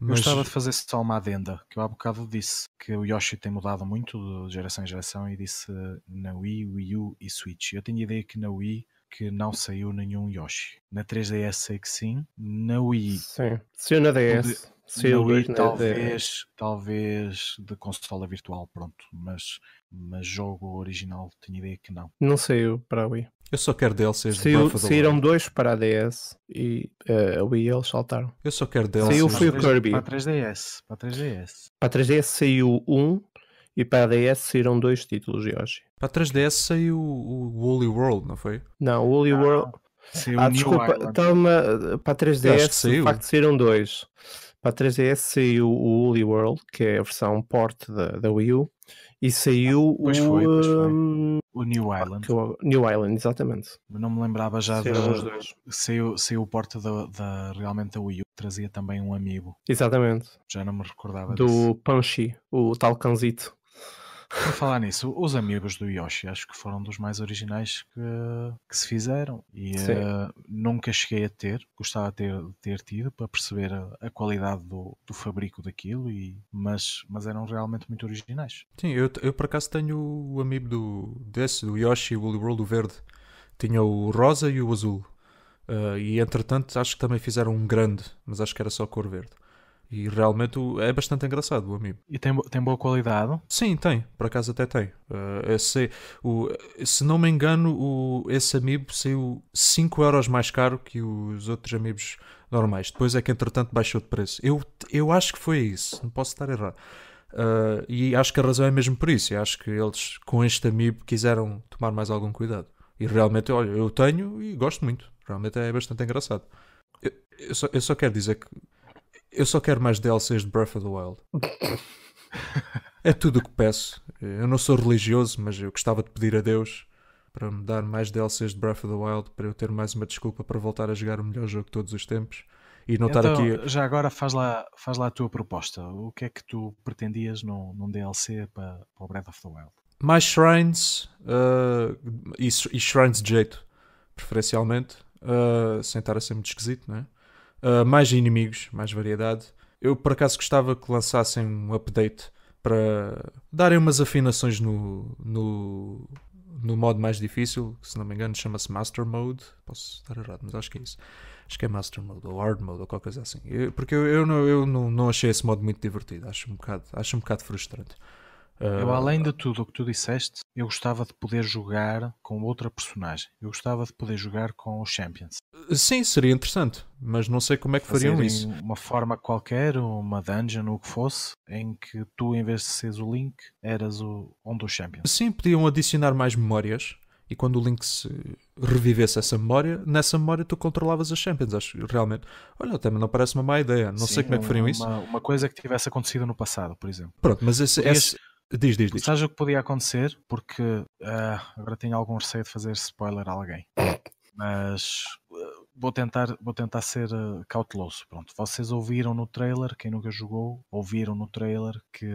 Mas... Eu gostava de fazer só uma adenda, que eu há bocado disse que o Yoshi tem mudado muito de geração em geração e disse na Wii, Wii U e Switch. Eu tenho ideia que na Wii que não saiu nenhum Yoshi. Na 3DS sei é que sim, na Wii... Sim, saiu na DS. Saiu na Wii, talvez, talvez de consola virtual, pronto, mas, mas jogo original tenho ideia que não. Não saiu para a Wii. Eu só quero DLCs Saiu, de Breath Saíram dois para a DS e uh, eh, a Wii eles saltaram. Eu só quero DLCs. Saiu foi o Kirby. Para a 3DS. Para a 3DS. Para a 3DS saiu um e para a DS saíram dois títulos de hoje. Para a 3DS saiu o Woolly World, não foi? Não, o Woolly ah, World... Saiu ah, desculpa, toma, então, eh, para a 3DS de facto saíram dois. Para a 3DS saiu o Woolly World, que é a versão port da Wii U e saiu pois o. Foi, pois foi. Hum, o New Island. O New Island, exatamente. Não me lembrava já de, Saiu, saiu o porta da, da, realmente da Wii U, trazia também um amigo. Exatamente. Já não me recordava Do disso. o tal canzito. Por falar nisso, os amigos do Yoshi acho que foram dos mais originais que, que se fizeram e uh, nunca cheguei a ter, gostava de ter, ter tido para perceber a, a qualidade do, do, fabrico daquilo, e, mas, mas eram realmente muito originais. Sim, eu, eu por acaso tenho o amigo do, desse, do Yoshi Woolly World do Verde, tinha o rosa e o azul. Uh, e entretanto acho que também fizeram um grande, mas acho que era só cor verde. E realmente é bastante engraçado o amigo. E tem, tem boa qualidade? Sim, tem. Por acaso até tem. Uh, esse, é o, se não me engano, o, esse amiibo saiu 5 euros mais caro que os outros amigos normais. Depois é que entretanto baixou de preço. Eu, eu acho que foi isso. Não posso estar errado. Uh, e acho que a razão é mesmo por isso. Eu acho que eles com este amiibo quiseram tomar mais algum cuidado. E realmente, olha, eu tenho e gosto muito. Realmente é bastante engraçado. Eu, eu, só, eu só quero dizer que eu só quero mais DLCs de Breath of the Wild. é tudo o que peço. Eu não sou religioso, mas eu gostava de pedir a Deus para me dar mais DLCs de Breath of the Wild para eu ter mais uma desculpa para voltar a jogar o melhor jogo de todos os tempos e não então, estar aqui. Já agora faz lá, faz lá a tua proposta. O que é que tu pretendias num, num DLC para, para o Breath of the Wild? Mais shrines uh, e, e, shrines de jeito, preferencialmente, uh, sem estar a ser muito esquisito, não é? uh, mais inimigos, mais variedade. Eu por acaso gostava que lançassem um update para darem umas afinações no, no, no modo mais difícil, que se não me engano chama-se Master Mode. Posso estar errado, mas acho que é isso. Acho que é Master Mode ou Hard Mode ou qualquer coisa assim. Eu, porque eu, eu, não, eu não, não achei esse modo muito divertido. Acho um bocado, acho um bocado frustrante. Eu, ah, além de tudo o que tu disseste, eu gostava de poder jogar com outra personagem. Eu gostava de poder jogar com os Champions. Sim, seria interessante, mas não sei como é que fariam isso. Uma forma qualquer, uma dungeon, o que fosse, em que tu, em vez de seres o Link, eras o, um dos Champions. Sim, podiam adicionar mais memórias. E quando o Link se revivesse essa memória, nessa memória tu controlavas as Champions. Acho realmente. Olha, até me não parece uma má ideia. Não Sim, sei como é que fariam uma, isso. Uma coisa que tivesse acontecido no passado, por exemplo. Pronto, mas esse, Podias... esse Diz, diz, diz. Sabes o que podia acontecer? Porque uh, agora tenho algum receio de fazer spoiler a alguém. Mas uh, vou, tentar, vou tentar ser uh, cauteloso. Pronto, vocês ouviram no trailer, quem nunca jogou, ouviram no trailer que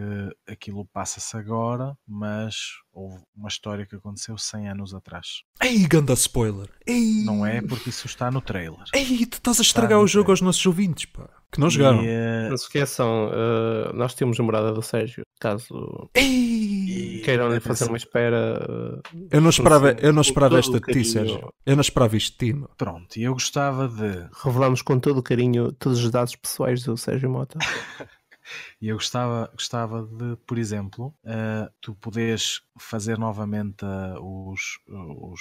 aquilo passa-se agora, mas houve uma história que aconteceu 100 anos atrás. Ei, ganda spoiler! Ei. Não é porque isso está no trailer. Ei, tu estás a estragar o jogo trailer. aos nossos ouvintes, pá. Que não jogaram. E, uh... Não se esqueçam, uh, nós temos a morada do Sérgio, caso Ei, queiram lhe fazer uma espera. Uh, eu não esperava, eu não esperava esta de ti, Sérgio. Eu não esperava isto de ti. Pronto, e eu gostava de. Revelamos com todo o carinho todos os dados pessoais do Sérgio Mota. E eu gostava, gostava de, por exemplo, uh, tu poderes fazer novamente uh, os, os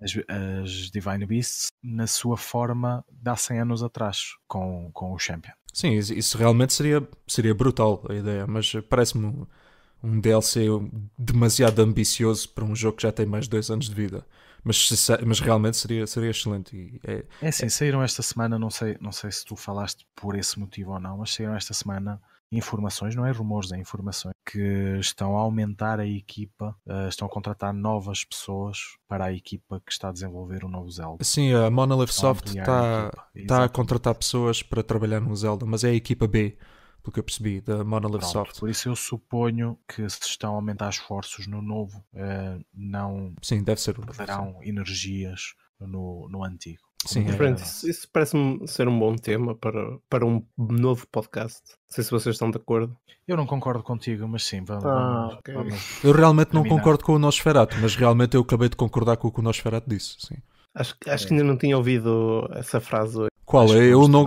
as, as Divine Beasts na sua forma de há 100 anos atrás com, com o Champion. Sim, isso realmente seria, seria brutal a ideia, mas eh, parece-me um, DLC demasiado ambicioso para um jogo que já tem mais de dois anos de vida. Mas, mas realmente seria, seria excelente. é, é assim, é... saíram esta semana, não sei, não sei se tu falaste por esse motivo ou não, mas saíram esta semana informações, não é rumores, é informações, que estão a aumentar a equipa, eh, estão a contratar novas pessoas para a equipa que está a desenvolver o novo Zelda. Sim, a Monolith estão Soft está, tá a, está a contratar pessoas para trabalhar no Zelda, mas é a equipa B pelo que eu percebi, da Monolith Pronto, Soft. Por isso eu suponho que se estão a aumentar esforços no novo, eh, não Sim, deve ser, perderão deve energias no, no antigo. Sim, é isso, isso parece-me ser um bom tema para, para um novo podcast. Não sei se vocês estão de acordo. Eu não concordo contigo, mas sim, vamos. Ah, vamos, okay. vamos eu realmente terminar. não concordo com o Nosferato, mas realmente eu acabei de concordar com o que o Nosferato disse. Sim. Acho, acho é. que ainda não tinha ouvido essa frase. Qual é? Eu não.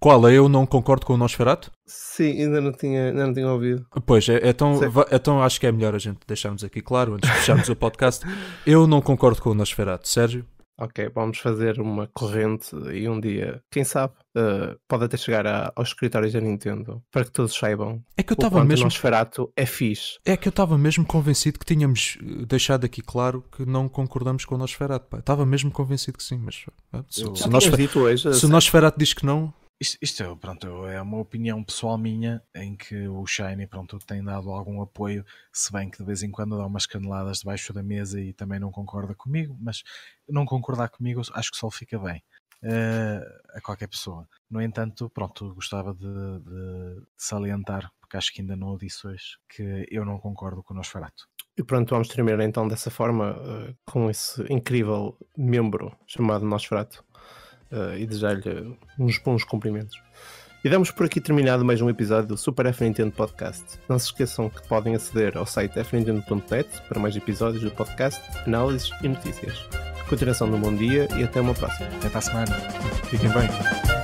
Qual é? Eu não concordo com o Nosferato? Sim, ainda não tinha, ainda não tinha ouvido. Pois, é, então, é então acho que é melhor a gente deixarmos aqui claro, antes de fecharmos o podcast. Eu não concordo com o Nosferato. Sérgio. Ok, vamos fazer uma corrente e um dia, quem sabe, uh, pode até chegar a, aos escritórios da Nintendo para que todos saibam. É que eu estava mesmo. Nosferatu é fixe. É que eu estava mesmo convencido que tínhamos eh, deixado aqui claro que não concordamos com o Nosferatu. Estava mesmo convencido que sim, mas. Eh, se, se, nós, Nosferatu diz que não, isto, isto é, pronto, é uma opinião pessoal minha em que o Shiny pronto, tem dado algum apoio, se bem que de vez em quando dá umas caneladas debaixo da mesa e também não concorda comigo, mas não concordar comigo acho que só fica bem. Uh, a qualquer pessoa. No entanto, pronto, gostava de, de, de, salientar, porque acho que ainda não o disse hoje, que eu não concordo com o Nosferatu. E pronto, vamos terminar então dessa forma uh, com esse incrível membro chamado Nosferatu uh, e desejar-lhe uns bons cumprimentos. E damos por aqui terminado mais um episódio do Super F Nintendo Podcast. Não se esqueçam que podem aceder ao site fnintendo.net para mais episódios do podcast, análises e notícias. Continuação de um bom dia e até uma próxima. Até para a semana. Fiquem bem.